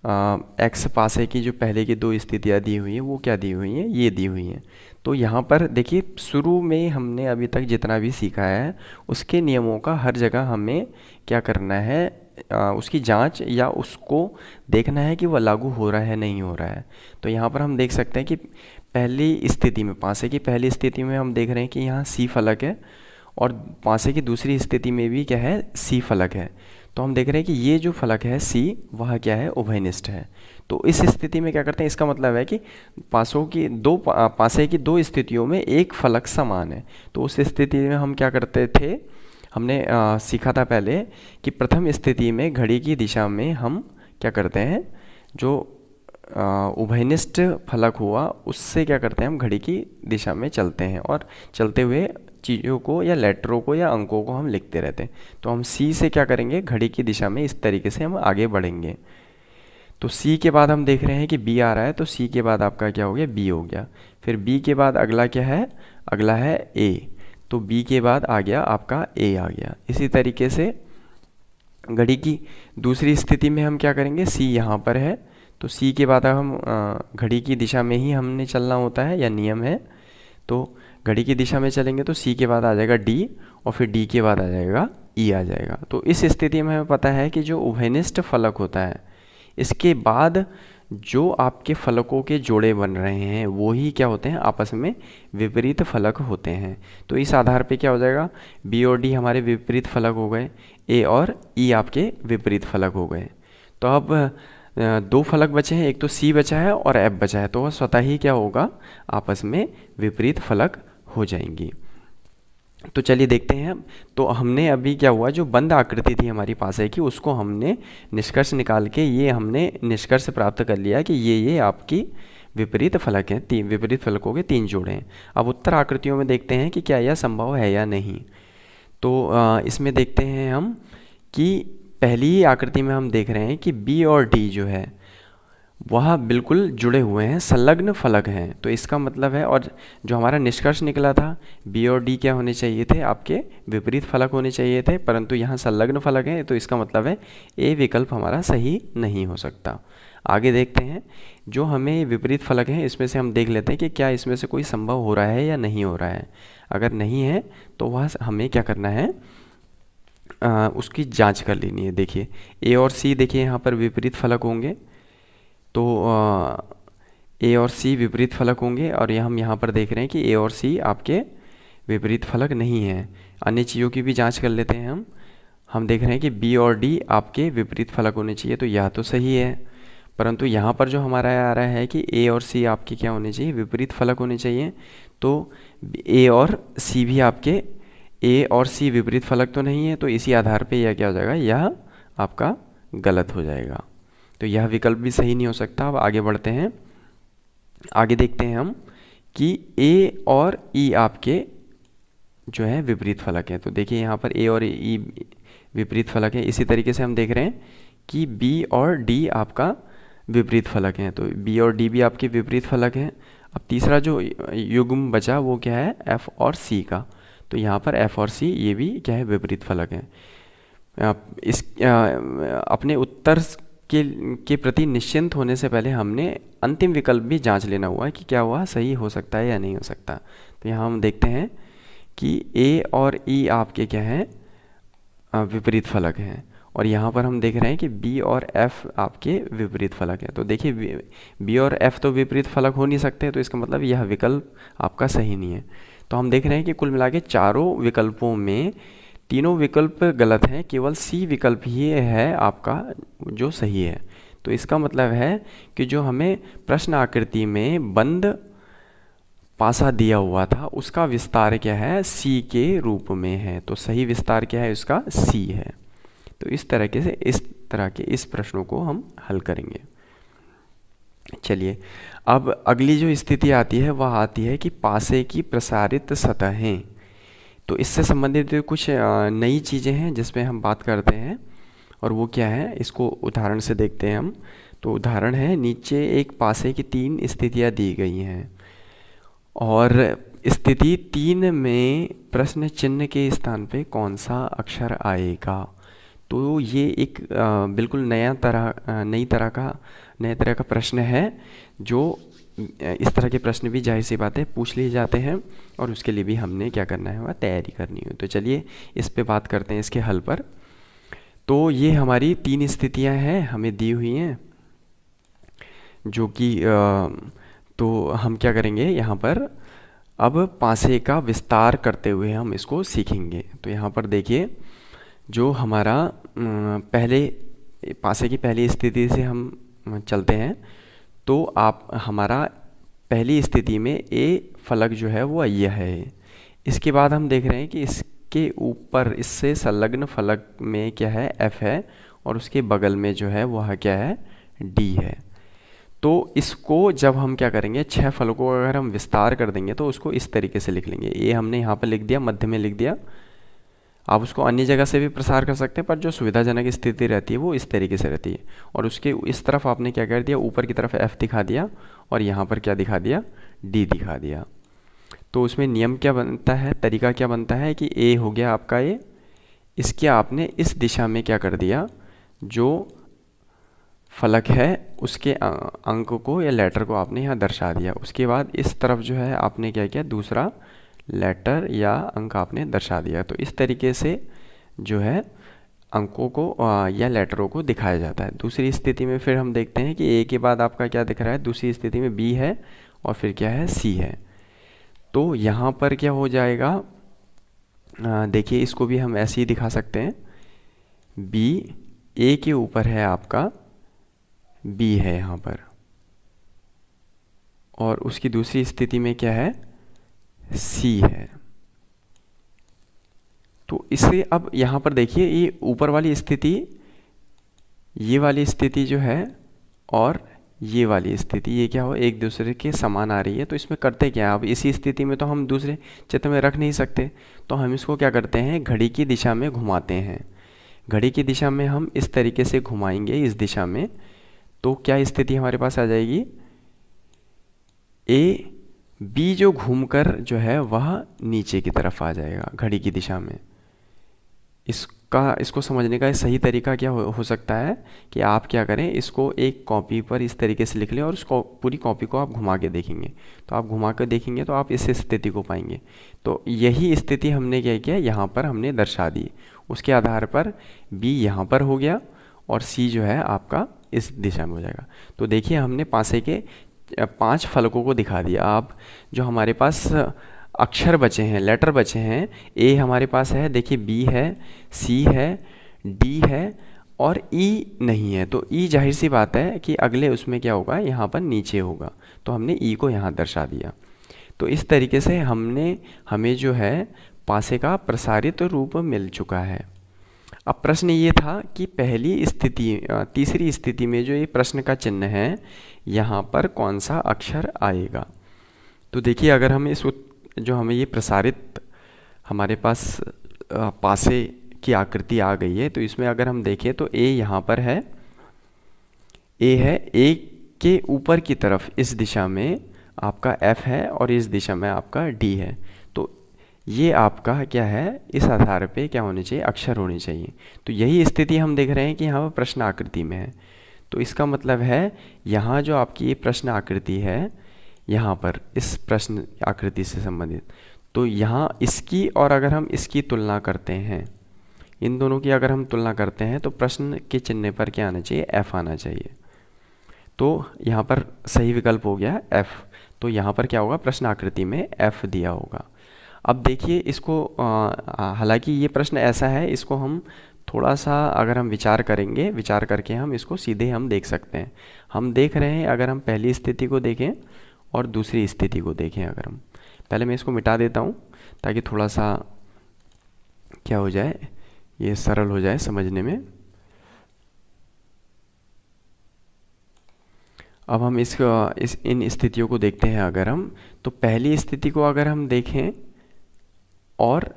एक्स पासे की जो पहले की दो स्थितियाँ दी हुई हैं वो क्या दी हुई हैं ये दी हुई हैं तो यहाँ पर देखिए शुरू में हमने अभी तक जितना भी सीखा है उसके नियमों का हर जगह हमें क्या करना है आ, उसकी जांच या उसको देखना है कि वह लागू हो रहा है नहीं हो रहा है तो यहाँ पर हम देख सकते हैं कि पहली स्थिति में पासे की पहली स्थिति में हम देख रहे हैं कि यहाँ सी फलक है और पासे की दूसरी स्थिति में भी क्या है सी फलक है तो हम देख रहे हैं कि ये जो फलक है सी वह क्या है उभयनिष्ठ है तो इस स्थिति में क्या करते हैं इसका मतलब है कि पासों की दो पासे की दो स्थितियों में एक फलक समान है तो उस स्थिति में हम क्या करते थे हमने आ, सीखा था पहले कि प्रथम स्थिति में घड़ी की दिशा में हम क्या करते हैं जो उभयनिष्ठ फलक हुआ उससे क्या करते हैं हम घड़ी की दिशा में चलते हैं और चलते हुए चीज़ों को या लेटरों को या अंकों को हम लिखते रहते हैं तो हम सी से क्या करेंगे घड़ी की दिशा में इस तरीके से हम आगे बढ़ेंगे तो सी के बाद हम देख रहे हैं कि बी आ रहा है तो सी के बाद आपका क्या हो गया बी हो गया फिर बी के बाद अगला क्या है अगला है ए तो बी के बाद आ गया आपका ए आ गया इसी तरीके से घड़ी की दूसरी स्थिति में हम क्या करेंगे सी यहाँ पर है तो सी के बाद हम घड़ी की दिशा में ही हमने चलना होता है या नियम है तो घड़ी की दिशा में चलेंगे तो सी के बाद आ जाएगा डी और फिर डी के बाद आ जाएगा ई e आ जाएगा तो इस स्थिति में हमें पता है कि जो उभयनिष्ठ फलक होता है इसके बाद जो आपके फलकों के जोड़े बन रहे हैं वो ही क्या होते हैं आपस में विपरीत फलक होते हैं तो इस आधार पे क्या हो जाएगा बी और डी हमारे विपरीत फलक हो गए ए और ई e आपके विपरीत फलक हो गए तो अब दो फलक बचे हैं एक तो सी बचा है और एफ बचा है तो स्वतः ही क्या होगा आपस में विपरीत फलक हो जाएंगी तो चलिए देखते हैं तो हमने अभी क्या हुआ जो बंद आकृति थी हमारी पास है कि उसको हमने निष्कर्ष निकाल के ये हमने निष्कर्ष प्राप्त कर लिया कि ये ये आपकी विपरीत फलक हैं तीन विपरीत फलकों के तीन जोड़े हैं अब उत्तर आकृतियों में देखते हैं कि क्या यह संभव है या नहीं तो आ, इसमें देखते हैं हम कि पहली आकृति में हम देख रहे हैं कि बी और डी जो है वह बिल्कुल जुड़े हुए हैं संलग्न फलक हैं तो इसका मतलब है और जो हमारा निष्कर्ष निकला था बी और डी क्या होने चाहिए थे आपके विपरीत फलक होने चाहिए थे परंतु यहाँ संलग्न फलक हैं तो इसका मतलब है ए विकल्प हमारा सही नहीं हो सकता आगे देखते हैं जो हमें विपरीत फलक हैं इसमें से हम देख लेते हैं कि क्या इसमें से कोई संभव हो रहा है या नहीं हो रहा है अगर नहीं है तो वह हमें क्या करना है आ, उसकी जाँच कर लेनी है देखिए ए और सी देखिए यहाँ पर विपरीत फलक होंगे तो ए और सी विपरीत फलक होंगे और ये हम यहाँ पर देख रहे हैं कि ए और सी आपके विपरीत फलक नहीं हैं अन्य चीज़ों की भी जांच कर लेते हैं हम हम देख रहे हैं कि बी और डी आपके विपरीत फलक होने चाहिए तो यह तो सही है परंतु यहाँ पर जो हमारा आ रहा है कि ए और सी आपके क्या होने चाहिए विपरीत फलक होने चाहिए तो ए और सी भी आपके ए और सी विपरीत फलक तो नहीं है तो इसी आधार पर यह क्या हो जाएगा यह आपका गलत हो जाएगा तो यह विकल्प भी सही नहीं हो सकता अब आगे बढ़ते हैं आगे देखते हैं हम कि ए और ई e आपके जो है विपरीत फलक हैं तो देखिए यहाँ पर ए और ई e विपरीत फलक है इसी तरीके से हम देख रहे हैं कि बी और डी आपका विपरीत फलक है तो बी और डी भी आपके विपरीत फलक हैं अब तीसरा जो युग्म बचा वो क्या है एफ और सी का तो यहाँ पर एफ और सी ये भी क्या है विपरीत फलक हैं इस अपने उत्तर के के प्रति निश्चिंत होने से पहले हमने अंतिम विकल्प भी जांच लेना हुआ है कि क्या हुआ सही हो सकता है या नहीं हो सकता तो यहाँ हम देखते हैं कि ए और ई e आपके क्या हैं विपरीत फलक हैं और यहाँ पर हम देख रहे हैं कि बी और एफ आपके विपरीत फलक हैं तो देखिए बी और एफ तो विपरीत फलक हो नहीं सकते तो इसका मतलब यह विकल्प आपका सही नहीं है तो हम देख रहे हैं कि कुल मिला के चारों विकल्पों में तीनों विकल्प गलत हैं केवल सी विकल्प ही है आपका जो सही है तो इसका मतलब है कि जो हमें प्रश्न आकृति में बंद पासा दिया हुआ था उसका विस्तार क्या है सी के रूप में है तो सही विस्तार क्या है उसका सी है तो इस तरह से इस तरह के इस प्रश्नों को हम हल करेंगे चलिए अब अगली जो स्थिति आती है वह आती है कि पासे की प्रसारित सतहें तो इससे संबंधित कुछ नई चीज़ें हैं जिसमें हम बात करते हैं और वो क्या है इसको उदाहरण से देखते हैं हम तो उदाहरण है नीचे एक पासे की तीन स्थितियाँ दी गई हैं और स्थिति तीन में प्रश्न चिन्ह के स्थान पे कौन सा अक्षर आएगा तो ये एक बिल्कुल नया तरह नई तरह का नए तरह का प्रश्न है जो इस तरह के प्रश्न भी जाहिर सी बातें पूछ लिए जाते हैं और उसके लिए भी हमने क्या करना है तैयारी करनी हो तो चलिए इस पर बात करते हैं इसके हल पर तो ये हमारी तीन स्थितियाँ हैं हमें दी हुई हैं जो कि तो हम क्या करेंगे यहाँ पर अब पासे का विस्तार करते हुए हम इसको सीखेंगे तो यहाँ पर देखिए जो हमारा पहले पासे की पहली स्थिति से हम चलते हैं तो आप हमारा पहली स्थिति में ए फलक जो है वो अय है इसके बाद हम देख रहे हैं कि इसके ऊपर इससे संलग्न फलक में क्या है एफ है और उसके बगल में जो है वह क्या है डी है तो इसको जब हम क्या करेंगे छह फलकों का अगर हम विस्तार कर देंगे तो उसको इस तरीके से लिख लेंगे ए हमने यहाँ पर लिख दिया मध्य में लिख दिया आप उसको अन्य जगह से भी प्रसार कर सकते हैं पर जो सुविधाजनक स्थिति रहती है वो इस तरीके से रहती है और उसके इस तरफ आपने क्या कर दिया ऊपर की तरफ एफ़ दिखा दिया और यहाँ पर क्या दिखा दिया डी दिखा दिया तो उसमें नियम क्या बनता है तरीका क्या बनता है कि ए हो गया आपका ये इसके आपने इस दिशा में क्या कर दिया जो फलक है उसके अंक को या लेटर को आपने यहाँ दर्शा दिया उसके बाद इस तरफ जो है आपने क्या किया दूसरा लेटर या अंक आपने दर्शा दिया तो इस तरीके से जो है अंकों को या लेटरों को दिखाया जाता है दूसरी स्थिति में फिर हम देखते हैं कि ए के बाद आपका क्या दिख रहा है दूसरी स्थिति में बी है और फिर क्या है सी है तो यहाँ पर क्या हो जाएगा देखिए इसको भी हम ऐसे ही दिखा सकते हैं बी ए के ऊपर है आपका बी है यहाँ पर और उसकी दूसरी स्थिति में क्या है सी है तो इसे अब यहाँ पर देखिए ये ऊपर वाली स्थिति ये वाली स्थिति जो है और ये वाली स्थिति ये क्या हो एक दूसरे के समान आ रही है तो इसमें करते क्या अब इसी स्थिति में तो हम दूसरे चित्र में रख नहीं सकते तो हम इसको क्या करते हैं घड़ी की दिशा में घुमाते हैं घड़ी की दिशा में हम इस तरीके से घुमाएंगे इस दिशा में तो क्या स्थिति हमारे पास आ जाएगी ए बी जो घूमकर जो है वह नीचे की तरफ आ जाएगा घड़ी की दिशा में इसका इसको समझने का सही तरीका क्या हो, हो सकता है कि आप क्या करें इसको एक कॉपी पर इस तरीके से लिख लें और उसको पूरी कॉपी को आप घुमा के देखेंगे तो आप घुमा कर देखेंगे तो आप इस स्थिति को पाएंगे तो यही स्थिति हमने क्या किया यहाँ पर हमने दर्शा दी उसके आधार पर बी यहाँ पर हो गया और सी जो है आपका इस दिशा में हो जाएगा तो देखिए हमने पासे के पांच फलकों को दिखा दिया आप जो हमारे पास अक्षर बचे हैं लेटर बचे हैं ए हमारे पास है देखिए बी है सी है डी है और ई नहीं है तो ई जाहिर सी बात है कि अगले उसमें क्या होगा यहाँ पर नीचे होगा तो हमने ई को यहाँ दर्शा दिया तो इस तरीके से हमने हमें जो है पासे का प्रसारित रूप मिल चुका है अब प्रश्न ये था कि पहली स्थिति तीसरी स्थिति में जो ये प्रश्न का चिन्ह है यहाँ पर कौन सा अक्षर आएगा तो देखिए अगर हम इस जो हमें ये प्रसारित हमारे पास पासे की आकृति आ गई है तो इसमें अगर हम देखें तो ए यहाँ पर है ए है ए के ऊपर की तरफ इस दिशा में आपका एफ है और इस दिशा में आपका डी है तो ये आपका क्या है इस आधार पे क्या होने चाहिए अक्षर होने चाहिए तो यही स्थिति हम देख रहे हैं कि यहाँ पर प्रश्न आकृति में है तो इसका मतलब है यहाँ जो आपकी ये प्रश्न आकृति है यहाँ पर इस प्रश्न आकृति से संबंधित तो यहाँ इसकी और अगर हम इसकी तुलना करते हैं इन दोनों की अगर हम तुलना करते हैं तो प्रश्न के चिन्ह पर क्या आना चाहिए एफ़ आना चाहिए तो यहाँ पर सही विकल्प हो गया एफ़ तो यहाँ पर क्या होगा प्रश्न आकृति में एफ़ दिया होगा अब देखिए इसको हालांकि ये प्रश्न ऐसा है इसको हम थोड़ा सा अगर हम विचार करेंगे विचार करके हम इसको सीधे हम देख सकते हैं हम देख रहे हैं अगर हम पहली स्थिति को देखें और दूसरी स्थिति को देखें अगर हम पहले मैं इसको मिटा देता हूँ ताकि थोड़ा सा क्या हो जाए ये सरल हो जाए समझने में अब हम इस, इस इन स्थितियों को देखते हैं अगर हम तो पहली स्थिति को अगर हम देखें और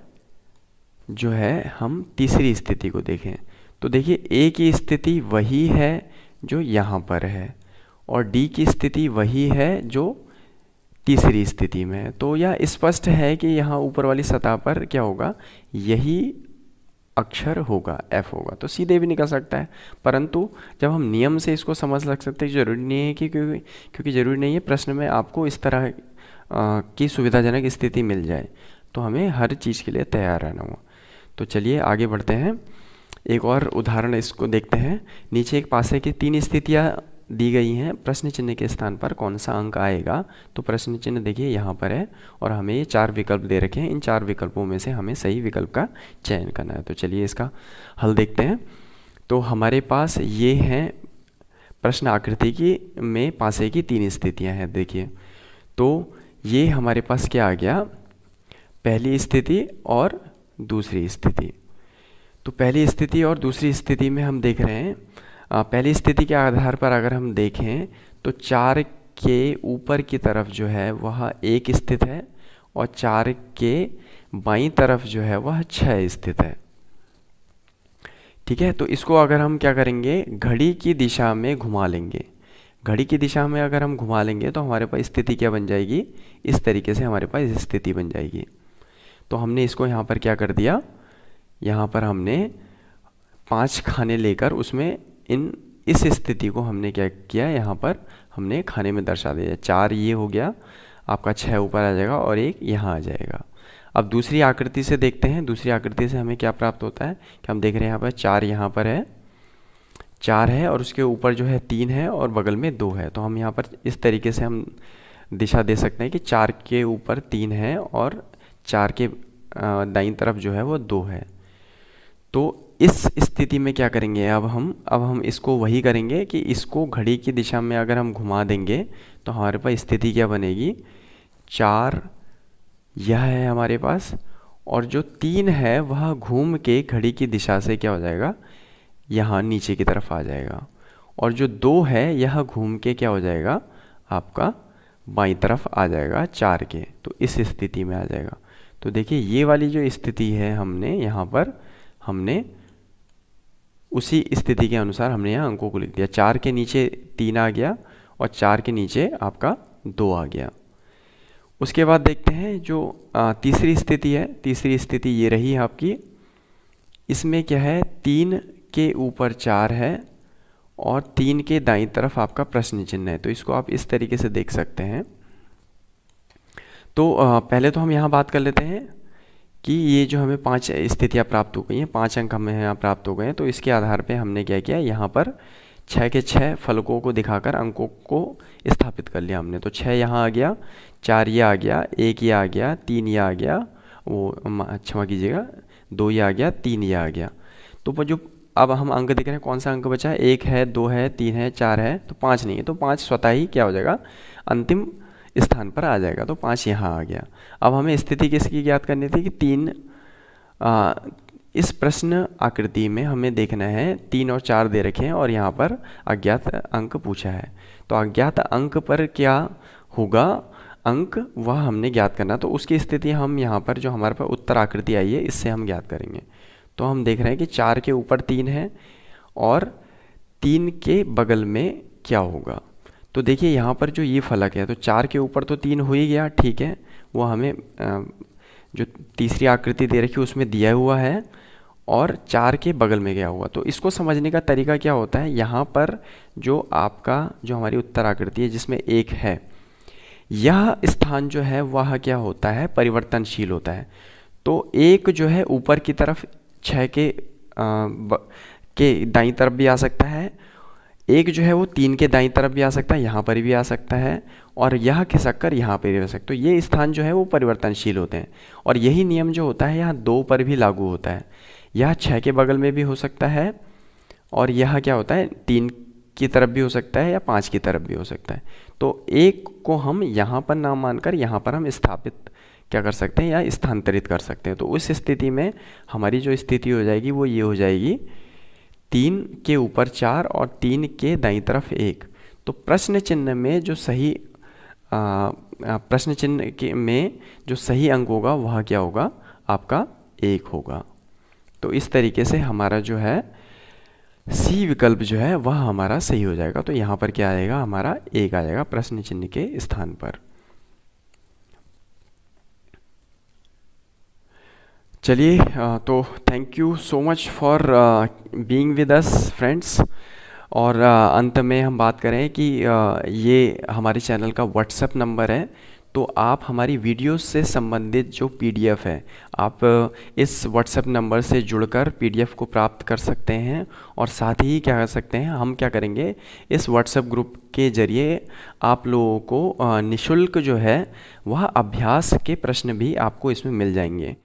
जो है हम तीसरी स्थिति को देखें तो देखिए ए की स्थिति वही है जो यहाँ पर है और डी की स्थिति वही है जो तीसरी स्थिति में है तो यह स्पष्ट है कि यहाँ ऊपर वाली सतह पर क्या होगा यही अक्षर होगा एफ होगा तो सीधे भी निकल सकता है परंतु जब हम नियम से इसको समझ लग सकते हैं जरूरी नहीं है कि क्योंकि क्योंकि जरूरी नहीं है प्रश्न में आपको इस तरह आ, की सुविधाजनक स्थिति मिल जाए तो हमें हर चीज़ के लिए तैयार रहना होगा तो चलिए आगे बढ़ते हैं एक और उदाहरण इसको देखते हैं नीचे एक पासे की तीन स्थितियाँ दी गई हैं प्रश्न चिन्ह के स्थान पर कौन सा अंक आएगा तो प्रश्न चिन्ह देखिए यहाँ पर है और हमें ये चार विकल्प दे रखे हैं इन चार विकल्पों में से हमें सही विकल्प का चयन करना है तो चलिए इसका हल देखते हैं तो हमारे पास ये हैं प्रश्न आकृति की में पासे की तीन स्थितियाँ हैं देखिए तो ये हमारे पास क्या आ गया पहली स्थिति और दूसरी स्थिति तो पहली स्थिति और दूसरी स्थिति में हम देख रहे हैं आ, पहली स्थिति के आधार पर अगर हम देखें तो चार के ऊपर की तरफ जो है वह एक स्थित है और चार के बाई तरफ जो है वह छः स्थित है ठीक है तो इसको अगर हम क्या करेंगे घड़ी की दिशा में घुमा लेंगे घड़ी की दिशा में अगर हम घुमा लेंगे तो हमारे पास स्थिति क्या बन जाएगी इस तरीके से हमारे पास स्थिति बन जाएगी तो हमने इसको यहाँ पर क्या कर दिया यहाँ पर हमने पांच खाने लेकर उसमें इन इस स्थिति को हमने क्या किया यहाँ पर हमने खाने में दर्शा दिया चार ये हो गया आपका छः ऊपर आ जाएगा और एक यहाँ आ जाएगा अब दूसरी आकृति से देखते हैं दूसरी आकृति से हमें क्या प्राप्त होता है कि हम देख रहे हैं यहाँ पर चार यहाँ पर है चार है और उसके ऊपर जो है तीन है और बगल में दो है तो हम यहाँ पर इस तरीके से हम दिशा दे सकते हैं कि चार के ऊपर तीन है और चार के दाई तरफ जो है वो दो है तो इस स्थिति में क्या करेंगे अब हम अब हम इसको वही करेंगे कि इसको घड़ी की दिशा में अगर हम घुमा देंगे तो हमारे पास स्थिति क्या बनेगी चार यह है हमारे पास और जो तीन है वह घूम के घड़ी की दिशा से क्या हो जाएगा यहाँ नीचे की तरफ आ जाएगा और जो दो है यह घूम के क्या हो जाएगा आपका बाई तरफ आ जाएगा चार के तो इस स्थिति में आ जाएगा तो देखिए ये वाली जो स्थिति है हमने यहाँ पर हमने उसी स्थिति के अनुसार हमने यहाँ अंकों को लिख दिया चार के नीचे तीन आ गया और चार के नीचे आपका दो आ गया उसके बाद देखते हैं जो तीसरी स्थिति है तीसरी स्थिति ये रही है आपकी इसमें क्या है तीन के ऊपर चार है और तीन के दाई तरफ आपका प्रश्न चिन्ह है तो इसको आप इस तरीके से देख सकते हैं तो पहले तो हम यहाँ बात कर लेते हैं कि ये जो हमें पांच स्थितियाँ प्राप्त हो गई हैं पांच अंक हमें यहाँ प्राप्त हो गए हैं तो इसके आधार पे हमने क्या किया यहाँ पर छः के छः फलकों को दिखाकर अंकों को स्थापित कर लिया हमने तो छः यहाँ आ गया चार ये आ गया एक ये आ गया तीन ये आ गया वो क्षमा कीजिएगा दो ये आ गया तीन ये आ गया तो जो अब हम अंक देख रहे हैं कौन सा अंक बचा है एक है दो है तीन है चार है तो पाँच नहीं है तो पाँच स्वतः ही क्या हो जाएगा अंतिम स्थान पर आ जाएगा तो पाँच यहाँ आ गया अब हमें स्थिति किसकी ज्ञात करनी थी कि तीन आ, इस प्रश्न आकृति में हमें देखना है तीन और चार दे रखे हैं और यहाँ पर अज्ञात अंक पूछा है तो अज्ञात अंक पर क्या होगा अंक वह हमने ज्ञात करना तो उसकी स्थिति हम यहाँ पर जो हमारे पास उत्तर आकृति आई है इससे हम ज्ञात करेंगे तो हम देख रहे हैं कि चार के ऊपर तीन है और तीन के बगल में क्या होगा तो देखिए यहाँ पर जो ये फलक है तो चार के ऊपर तो तीन हो ही गया ठीक है वो हमें जो तीसरी आकृति दे रखी है उसमें दिया हुआ है और चार के बगल में गया हुआ तो इसको समझने का तरीका क्या होता है यहाँ पर जो आपका जो हमारी उत्तर आकृति है जिसमें एक है यह स्थान जो है वह क्या होता है परिवर्तनशील होता है तो एक जो है ऊपर की तरफ छः के आ, ब, के दाई तरफ भी आ सकता है एक जो है वो तीन के दाई तरफ भी आ सकता है यहाँ पर भी आ सकता है और यह खिसक कर यहाँ पर भी आ सकता है तो ये स्थान जो है वो परिवर्तनशील होते हैं और यही नियम जो होता है यहाँ दो पर भी लागू होता है यह छः के बगल में भी हो सकता है और यह क्या होता है तीन की तरफ भी हो सकता है या पाँच की तरफ भी हो सकता है तो एक को हम यहाँ पर नाम मानकर यहाँ पर हम स्थापित क्या कर सकते हैं या स्थानांतरित कर सकते हैं तो उस स्थिति में हमारी जो स्थिति हो जाएगी वो ये हो जाएगी तीन के ऊपर चार और तीन के दाई तरफ एक तो प्रश्न चिन्ह में जो सही प्रश्न चिन्ह के में जो सही अंक होगा वह क्या होगा आपका एक होगा तो इस तरीके से हमारा जो है सी विकल्प जो है वह हमारा सही हो जाएगा तो यहाँ पर क्या आएगा हमारा एक आ जाएगा प्रश्न चिन्ह के स्थान पर चलिए तो thank you so much for being with us friends और अंत में हम बात करें कि ये हमारे चैनल का व्हाट्सएप नंबर है तो आप हमारी वीडियो से संबंधित जो पीडीएफ है आप इस व्हाट्सएप नंबर से जुड़कर पीडीएफ को प्राप्त कर सकते हैं और साथ ही क्या कर सकते हैं हम क्या करेंगे इस व्हाट्सएप ग्रुप के ज़रिए आप लोगों को निशुल्क जो है वह अभ्यास के प्रश्न भी आपको इसमें मिल जाएंगे